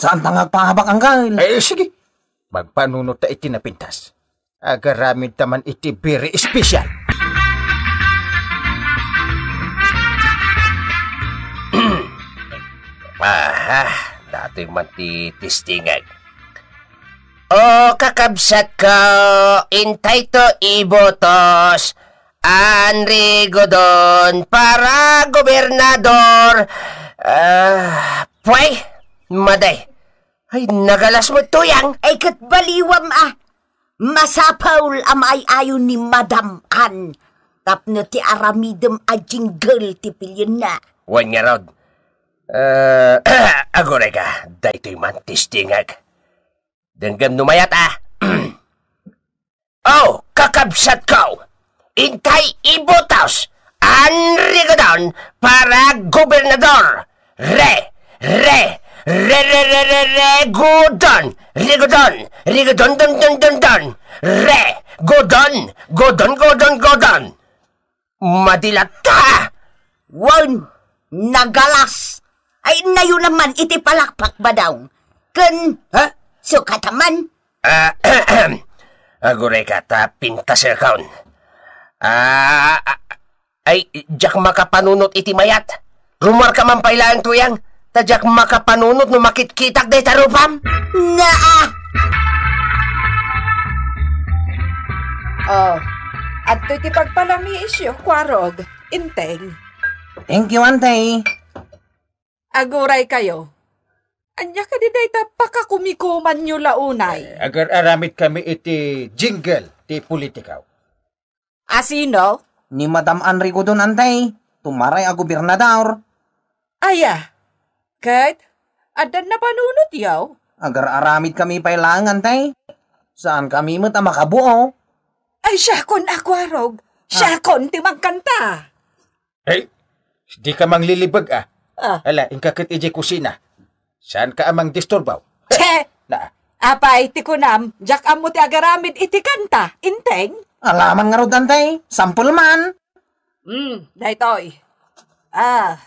Speaker 4: Saan tangag pahabak ang gail? Eh, sige. Magpanunot ta iti itinapintas agaramid taman iti very special.
Speaker 5: Aha, dato'y matitestingan. O kakabsat ko, intay to ibotos, Godon para gobernador, ah, uh, maday. Ay, nagalas mo tuyang. Ay, katbaliwam
Speaker 1: ah. Masapaul amay ayon ni Madam Ann. Tapno ti aramidem a jingle ti pilyon na.
Speaker 5: Wan nga rod. Uh, agore ka, daytoy man tistingag. Denggam numayat ah. oh, kakabsat ko. Intay ibotaos. Anrigodon para gobernador. Re, re, Re-re-re-re-re-go-don! Rigodon! Rigodon-don-don-don-don! Re-go-don! Go-don-go-don-go-don! Madilat ka! Wan! Nagalas! Ay,
Speaker 1: nayo naman, iti palakpak ba daw? Ken, ha? Sukataman?
Speaker 5: Ah, Aguray ka, ta pinta sir kaon. Ah, ah, ay, jak makapanunot iti mayat. Rumar ka man pailaan tuyang. Tadyak makapanunot no makitkitak day tarupam? Naa!
Speaker 2: Ah. Oh, at ti pagpalami isyo, kwarog, inteng.
Speaker 3: Thank you, Antay.
Speaker 2: Aguray kayo. Anya ka din dayta pakakumikuman nyo launay.
Speaker 4: Eh, agar
Speaker 3: aramit kami iti jingle ti politikaw. Asino? Ni Madam Enrico doon, Antay. Tumaray a gobernador. Aya, Kat, adan na panunot yaw. Agar aramid kami pailangan, tay. Saan kami mo makabuo? Ay, siya kon akwarog. Siya ah. kon timang kanta.
Speaker 4: Ay, di ka manglilibag ah. Ah. Ala, ingkakit ije kusina. Saan ka amang disturbaw?
Speaker 2: Che! Na. Apa, iti kunam, jak amo ti agaramid iti kanta, inteng.
Speaker 3: Alaman nga rodan, tay. Sampul man.
Speaker 2: Hmm, daytoy. Ah,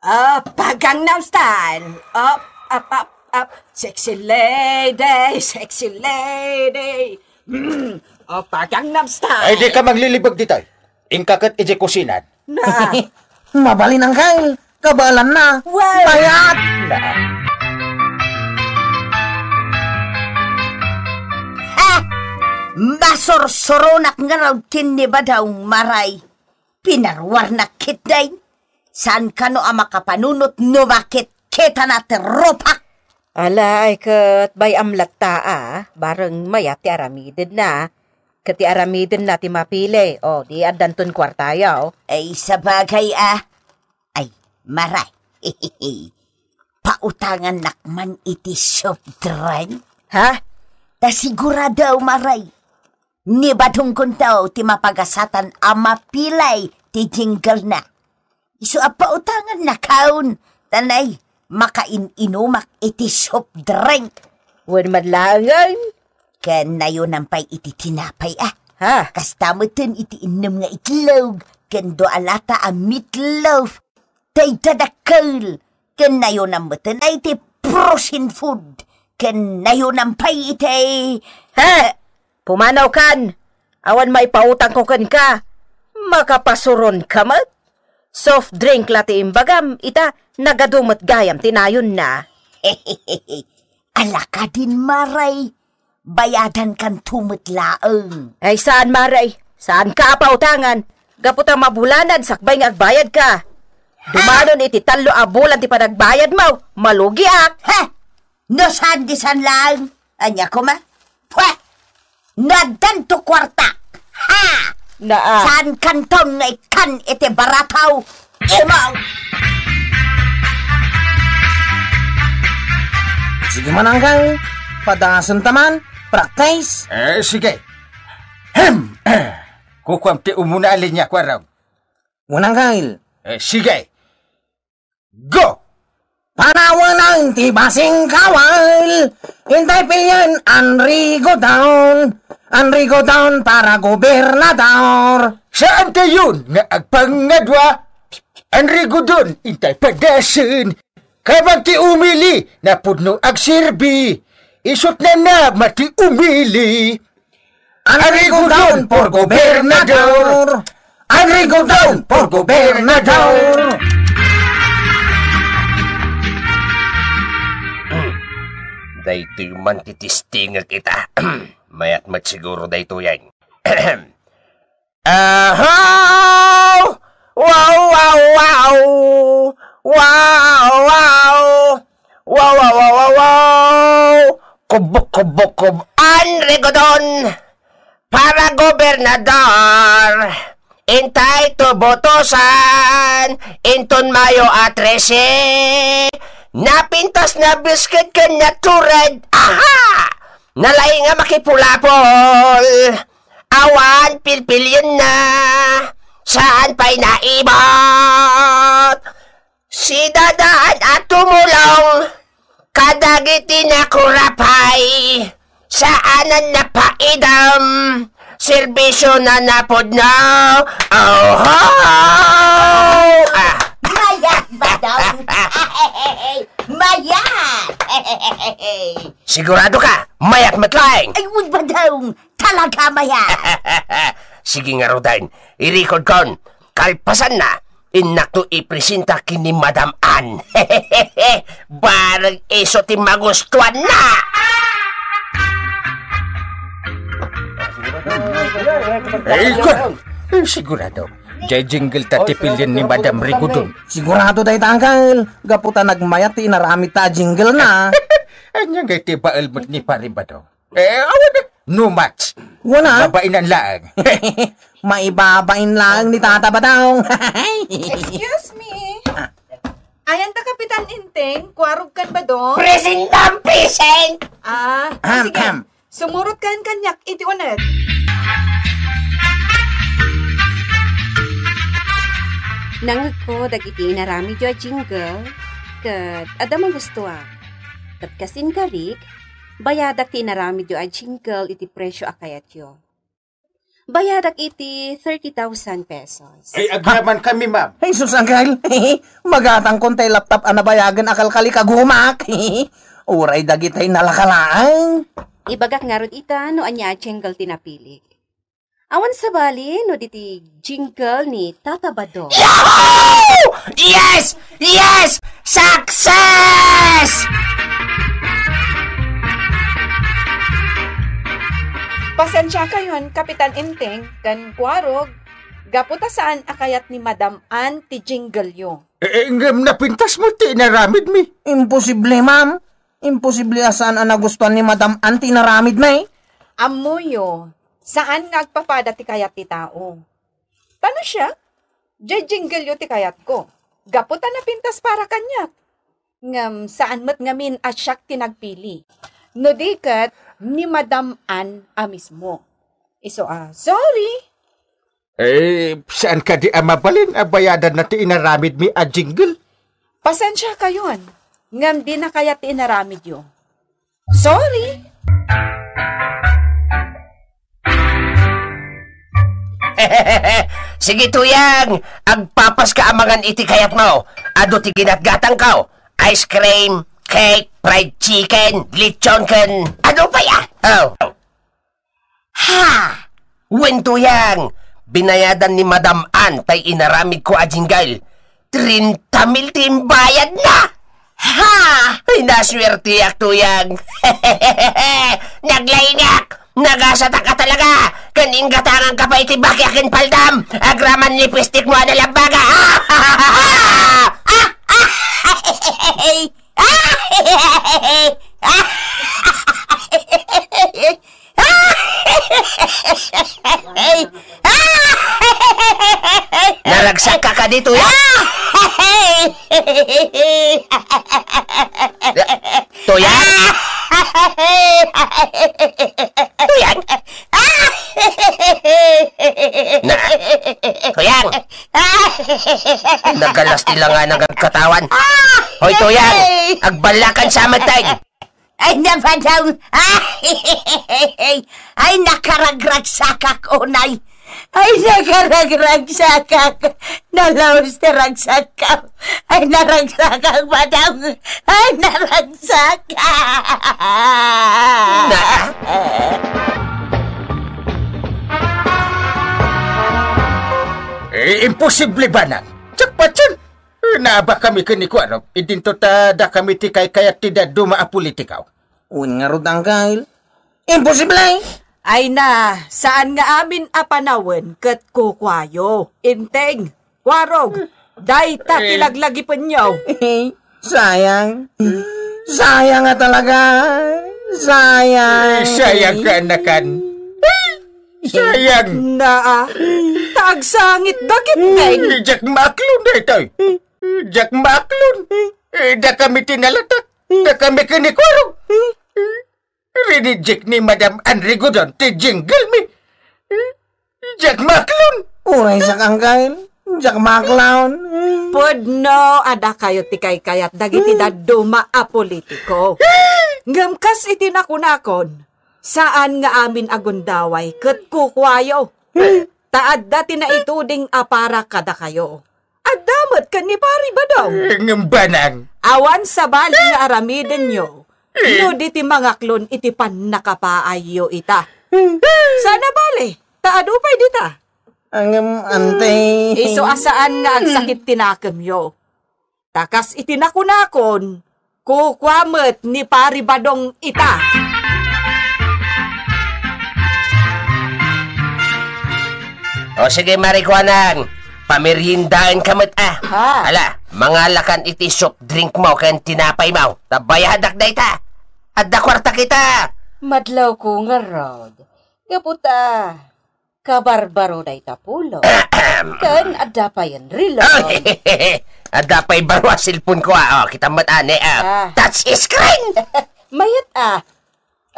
Speaker 2: Up, Gangnam Style. Up, up, up, up. Sexy lady, sexy lady. Mm, up, Gangnam Style. Ay, di ka
Speaker 4: maglilibag dito. Eh. Ingkakat
Speaker 3: ije kusinan. Na. Mabalin ang kay. Kabalan na. Well. Bayat.
Speaker 5: Na.
Speaker 1: Masor-soronak nga raw tinibadaw maray. Pinarwar na kitday. Saan ka no ama kapanunot no bakit kita na ropa?
Speaker 2: Alay, kat bay amlat taa, barang maya ti aramidid na. Kati aramidid na ti mapili, o di adanton
Speaker 1: kwartayaw. Ay, sabagay ah. Ay, maray. Pautangan nakman iti shop drink? Ha? Ta sigurado maray. Nibadong kun tao ti mapagasatan ama pilay ti jingle na. Isu apa utangan na kaon. Tanay, makaininumak iti shop drink. Wan madlangan. Kanayon ang pay iti tinapay ah. Ha? Kastamutin iti inom nga itlog. Kendo alata a meatloaf. Tay tadakal. Kanayon ang mutin ay iti prosin food. Kanayon ang pay iti... Ha? Eh, Pumanaw kan. Awan may pautang ko kan ka.
Speaker 2: Makapasuron ka mat. Soft drink lati imbagam, ita nagadumat gayam
Speaker 1: tinayon na. Ala ka din, Maray. Bayadan kan tumatlaang. Ay saan, Maray? Saan ka pautangan? Gapot
Speaker 2: ang mabulanan, sakbay nga agbayad ka. Dumanon iti talo abulan ti panagbayad
Speaker 1: mo. Malugi ak. Ah. Ha? No saan di san lang? Anya ko ma? Pwah! Nadan to kwarta! Ha! Naa. Ah. Saan kanton na
Speaker 3: ikan iti
Speaker 1: barataw? Imaw!
Speaker 3: Sige man hanggang, padangasan taman,
Speaker 4: practice. Eh, sige. Hem! Eh. Kukwam ti umuna alin niya kwaraw.
Speaker 3: Wanang kail. Eh, sige. Go! para walang tibasing kawal. Hintay pilyan, Enrico down. Enrico down para gobernador. Saan tayon
Speaker 4: nga agpangadwa? Enrico Down intay padasin. Kabag ti umili, pudno agsirbi. Isot na na mati umili. Enrico down por gobernador. Enrico down por gobernador.
Speaker 5: daytoy mantitistinga kita. Mayat mat siguro dayto yan.
Speaker 3: Aho! Wow, wow, wow! Wow, wow! Wow, wow, wow, wow, wow!
Speaker 5: Kubok, kubok, kubok! Anregodon! Para gobernador! Intay to botosan! Inton Mayo at 13! Napintas na biscuit ka na red. Aha! Nalay nga makipulapol. Awan pilpilyon na. Saan pa'y naibot? Si dadaan at tumulong. Kadagiti na kurapay. Saanan na paidam. Servisyo na napod na. Oh, ho! ba daw? Maya! Sigurado ka, mayat matlaing!
Speaker 1: Ay, wag ba daw? Talaga maya!
Speaker 5: Sige nga, Rodain. I-record ko. Kalpasan na. Inakto ipresenta kini Madam Ann. Barang eso ti magustuhan na!
Speaker 3: Ay, ko! Sigurado.
Speaker 4: Jay jingle ta tipilin ni Madam Rigudon.
Speaker 3: Sigurado day tanggal. Gaputa nagmayati narami ta jingle na. Anya gay ti baal mat ni parimbado. Eh, awan na. No match. Wala. Babain lang. laang. babain lang ni Tata Badang. Excuse
Speaker 2: me. Ayan ta Kapitan Inteng, kuwarog kan ba do? Present ang present! Ah, ah, sige. Ahem. Sumurot kan kanyak iti unet. Nangag ko dagiti narami jo jingle ket adda magustuak. Ah. Tapkasin karik bayadak ti narami jo jingle iti presyo akayatyo. Bayadak iti 30,000 pesos.
Speaker 3: Ay, eh, agyaman kami, ma'am. Ay, sus, Angel. Magatang kontay laptop ang nabayagan akalkali kagumak. Uray dagitay nalakalaan.
Speaker 2: Ibagak nga ron ita no anya jingle tinapili. Awan sa bali, no diti jingle ni
Speaker 1: Tata Bado.
Speaker 5: Yahoo! Yes! Yes!
Speaker 2: Success! Pasensya kayon, Kapitan Inteng, kan kwarog, gaputa saan akayat ni Madam Ann ti jingle yo.
Speaker 3: Eh, eh ngam napintas mo ti naramid mi. Imposible, ma'am. Imposible asan ang nagustuhan ni Madam Ann ti naramid na eh.
Speaker 2: yo, saan nagpapada ti kayat ti tao. Tano siya, jingle yo ti kayat ko. Gaputa na pintas para kanyat. Ngam, saan mat ngamin at siyak tinagpili. No dikat, ni Madam Ann a mismo. Iso ah, sorry.
Speaker 4: Eh, saan ka di amabalin? Ah, Abayadan ah, na ti inaramid mi a ah, jingle.
Speaker 2: Pasensya kayon. Ngam di na kaya ti inaramid yo. Sorry.
Speaker 5: Sige tuyang, agpapas ka amangan iti kayat mo. Ado ti ginatgatang kao. Ice cream, cake, fried chicken, lechonken. Ano pa ya? Oh. Ha! Wen tuyang, binayadan ni Madam Ann tay inaramid ko ajinggal. 30 mil timbayad na! Ha! Ay, naswerte yak tuyang. Naglainak! Nagasata ka talaga! Kaning gatangang ka pa itibaki akin paldam! Agraman ni pistik mo na lambaga! Ah! Nalagsak ka ka dito, ya? Tuyag? Tuyag? Na, Tuyag! Nagalas nila nga ng katawan. Hoy, Tuyag! Agbalakan sa matag!
Speaker 1: Ay, napadaw. Ay, ay nakaragragsak ako, oh, nay. Ay, nakaragragsak ako. Nalaos naragsak ka. Ay, naragsak ang madam.
Speaker 5: Ay, naragsak ka. Na?
Speaker 4: Eh, imposible ba nan? Tsakpa, tsak na Naba kami kini ko arab, idinto ta da kami tikay kaya tidak duma politikaw. Oh. Un nga rod ang gail.
Speaker 2: Imposible! Eh? Ay na, saan nga amin apanawan kat kukwayo? Inteng, kwarog, day ta eh. tilaglagi pa niyo. Eh, sayang.
Speaker 3: Sayang nga talaga. Sayang. Sayang ka anakan. Sayang. Na, ah, taagsangit bakit,
Speaker 4: Teng? Jack Maklo na ito. Eh, Jack Maklon. Dakami tinalata. Dakami kinikurog. Rinijik ni Madam Henry Gudon ti jingle
Speaker 2: mi. Jack Maklon.
Speaker 3: Uray sa kangkail.
Speaker 2: Jack Maklaon. Pod no, ada kayo ti kay kayat dagiti da duma a politiko. Ngamkas itinakunakon. Saan nga amin agundaway ket kukwayo? Taad dati na ituding apara kada kayo adamat ka ni pari ba daw? Ngambanang. Awan sa bali nga aramiden nyo. No, diti mga klon iti pan nakapaayo ita. Sana bali, taadupay dita. Ang antay. Iso asaan nga ang sakit tinakam yo. Takas itinakunakon, kukwamot ni pari badong ita.
Speaker 5: O sige, Marijuanang. Pamerhindahan ka mat ah. Ha? Ala, mga lakan iti soft drink mo kan tinapay mo. Tabayadak na ita. At dakwarta kita. Madlaw
Speaker 2: ko nga rod. Kaputa, kabarbaro na ita pulo. kan adapayan
Speaker 5: rilo. Oh, adapay baro silpon ko ah. Oh, kita matane ah, ah.
Speaker 2: ah. That's his crime. Mayat ah.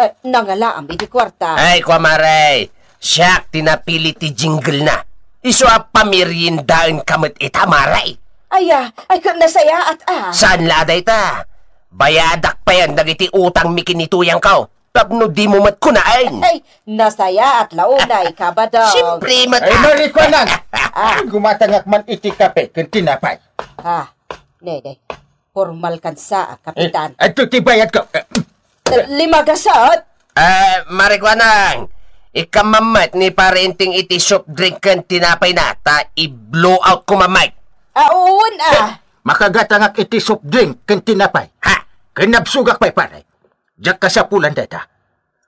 Speaker 2: Uh, nangala ang bidi kwarta. Ay,
Speaker 5: kwamaray. Siya, tinapili ti jingle na. Iso a pamirindaen kamat itamaray. Aya, ay ka nasaya at ah. Saan lada ita? Bayadak pa yan dagiti utang mikinituyang kao. Oh. Tapno di mo mat kunain.
Speaker 2: Ay, nasaya at launay ka ba daw? Siyempre mat... Ay,
Speaker 5: marikwanan! ah. Gumatangak
Speaker 4: man iti kape kung tinapay.
Speaker 2: Ha, nede. Formal kan sa, ah, kapitan.
Speaker 5: Eh, ato ti bayad ko. Eh, lima gasot? Eh, ah, marikwanang. Ikamamat ni parenting iti shop drink kan tinapay na ta i-blow out ko mamay. Ah, uun ah. Eh, Makagatangak iti shop drink kan tinapay. Ha?
Speaker 4: Kinabsugak pa'y pare. Diyak ka sa pulan data.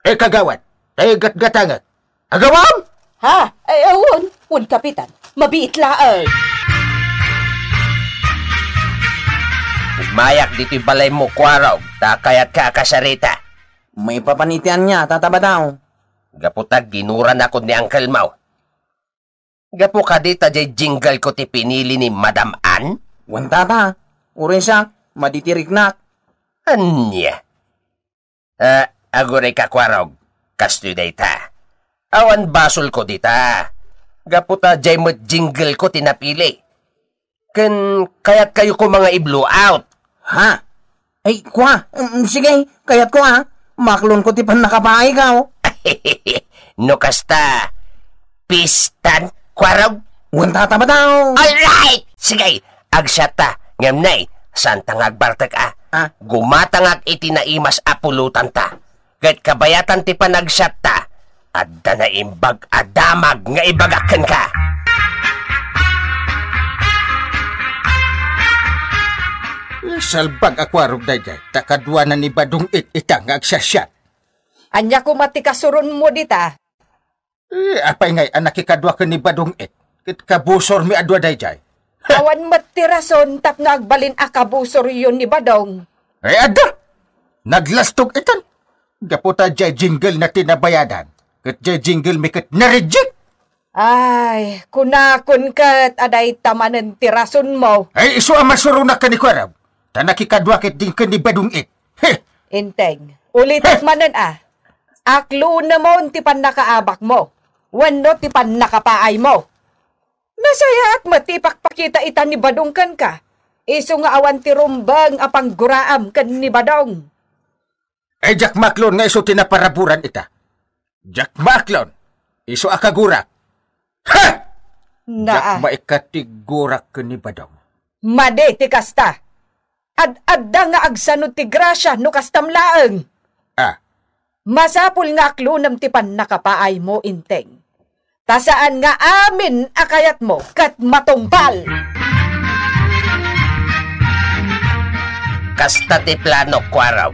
Speaker 4: E eh, kagawat, tayo eh,
Speaker 5: gatgatangak.
Speaker 2: Agawam? Ha? Ay, aun! Un, kapitan. Mabiit laar.
Speaker 5: Mayak dito'y balay mo kwarog, takayat ka kasarita. May papanitian niya, tataba daw. Gaputag ginuran ako ni Uncle Mao. Gapo ka di jay jingle ko ti pinili ni Madam Ann? Wanda ba? Uri siya, maditirig na. Anya. Ah, uh, agore ka kwarog, kasto ta. Awan basol ko dita. Gaputa jay mo jingle ko tinapili.
Speaker 3: Ken kayat kayo ko mga i-blow out. Ha? Ay, kwa. Um, sige, kayat ko ha. Maklon ko ti pan nakapaay ka oh.
Speaker 5: no kasta, pistan kwarog. Wanta tama daw. Alright! Sige, agsata, ngamnay, santang agbartak a. Ah? Gumatang at itinaimas apulutan ta. Kahit kabayatan ti panagsat ta, at na adamag nga ibagakan ka.
Speaker 4: Salbag akwarog dayday, takadwa na ni Badong it itang agsasyat. Anya ko matikasuron mo dita. Eh, apay ngay anak ikadwa ka ni Badong et. Kit kabusor mi adwa dayjay.
Speaker 2: Awan matirason tap nagbalin akabusor yun ni Badong. Eh, ada!
Speaker 4: Naglastog itan. Gaputa jay jingle na tinabayadan. Kit jay jingle mi kit na
Speaker 2: Ay, kunakon kat aday tamanan tirason mo.
Speaker 4: Ay, eh, iso ang masuruna ka ni Kwarab. Tanakikadwa kit din ka ni
Speaker 2: Badong et. Heh! Inteng, ulitit manan ah. Aklo namon ti panakaabak mo, wano ti panakapaay mo. Nasaya at matipakpakita ita ni Badungkan ka, Isu nga awan ti rumbang apang guraam kan ni Badong.
Speaker 4: Eh, Jack Maclon nga iso tinaparaburan ita. Jack Maclon, iso akagura.
Speaker 2: Ha! Na. Jack
Speaker 4: maikatigura ka ni Badong.
Speaker 2: Made ti kasta. Ad-adda nga agsanod ti grasya no kastamlaang. Masapul nga aklo ng tipan nakapaay mo inteng. Tasaan nga amin akayat mo kat matumpal.
Speaker 5: Kasta ti plano kwaraw.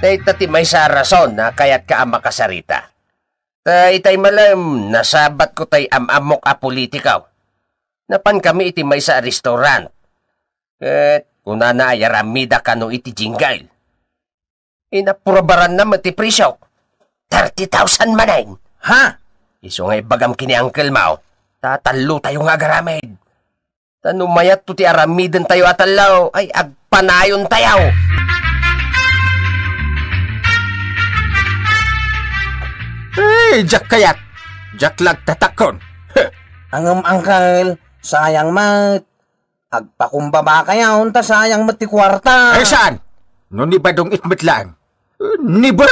Speaker 5: Tay ti may sa rason na kayat ka ama kasarita. Tay tay malam, nasabat ko tay amamok a politikaw. Napan kami iti may sa restaurant. Ket kuna na ayaramida kano iti jinggail. Inaprobaran na mati presyo. 30,000 manain. Ha? Iso nga bagam kini Uncle Mao. Tatalo tayo nga garamid. Tanumayat to ti aramidan tayo atalaw. Ay, agpanayon tayo.
Speaker 3: Hey, Jack kayak. Jack lag tatakon. Ang angkal, sayang mat. Agpakumbaba kaya unta sayang mat ti kwarta. Ay, saan? No ni badong itmitlaan. Uh, never?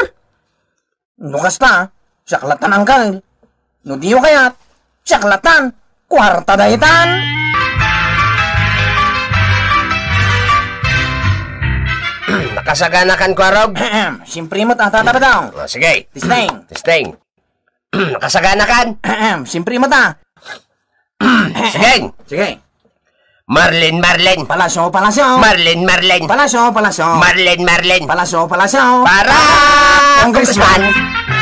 Speaker 3: No kasta, syaklatan ang kal. No diyo kayat, syaklatan, kwarta dahitan. Nakasaganakan ko, Arog. Siyempre mo, tatatara daw. Oh, sige. Testing. Tisting.
Speaker 5: Nakasaganakan. Siyempre mo, ta. Sige. Sige. Marlene, Marlene. Palacio, palacio. Marlene, Marlene. Palacio, palacio. Marlene, Marlene. Palacio, palacio. Para Congressman. Congressman.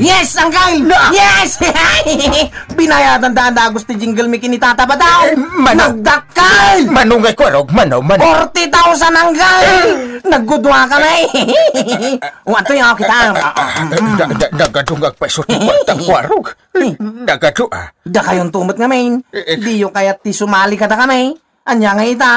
Speaker 3: Yes, Uncle! Na- yes! Binayatan daan da gusto jingle mi kinitata ba daw? Eh, manaw! Nagdakal!
Speaker 4: Manungay ko rog, manaw, manaw!
Speaker 3: 40,000, Uncle! Eh. Nagudwa ka na eh! Wato oh, yung ako kita. Nagadungag ah, ah, ah, pa iso tipatang warog. Nagadu eh, hmm. ah. Da kayong tumot nga main. Eh, Di yung kaya't ti sumali ka da kami. Anya nga ita.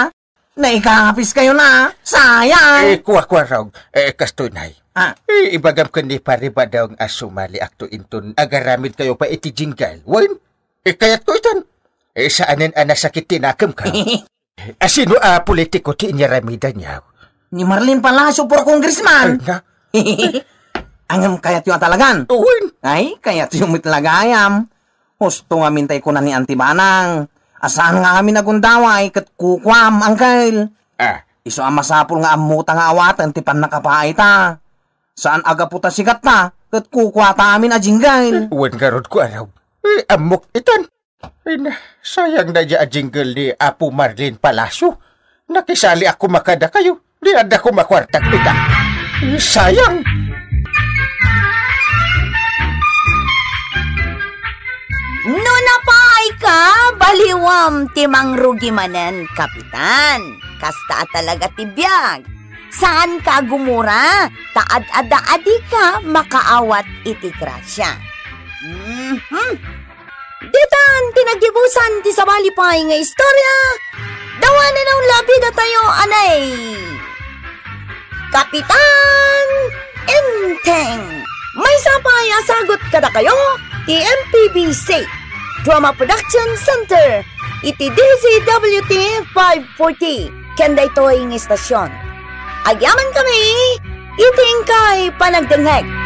Speaker 3: Naikahapis kayo na. Sayang! Eh,
Speaker 4: kuwa-kuwa raw. Eh, kastoy nay. Ah, eh, ibagam ka ni pariba daw ang asumali akto inton agaramid kayo pa iti jinggal. Wain, eh, kayat ko itan. Eh, saanin anasakit tinakam ka? Asino ah, a ah, politiko ti inyaramida niya? Ni
Speaker 3: Marlene Palacio por congressman. Ay, na. angam kayat yung talagan. Tuwin. Oh, Ay, kayat yung mitlagayam. Husto nga mintay ko na ni Antibanang. Asahan nga kami nagundawa kat kukwam, angkal. Ah. Iso ang masapol nga amuta nga awatan ti pan nakapay Saan aga puta sikat na? Kat kukuha ta amin a jinggail. Wen garod ko araw. Eh, amok itan. In, sayang na dya
Speaker 4: a ni Apo Marlin Palacio. Nakisali ako makada kayo. Di ada ko
Speaker 1: makwartak ita. Eh, sayang. Nuna paay ka, baliwam timang rugi rugimanan, kapitan. Kasta talaga tibiyag. Saan ka gumura? Taad-ada adi ka makaawat iti grasya. Mm-hmm. Ditan, tinagibusan ti sabali pay nga istorya. Dawan na labi da tayo, anay. Kapitan Enteng, may sapay asagot kada kayo, ti MPBC, Drama Production Center, iti DCWT 540, kanda ito yung istasyon. Agyaman kami! Itingkay panagdinhek!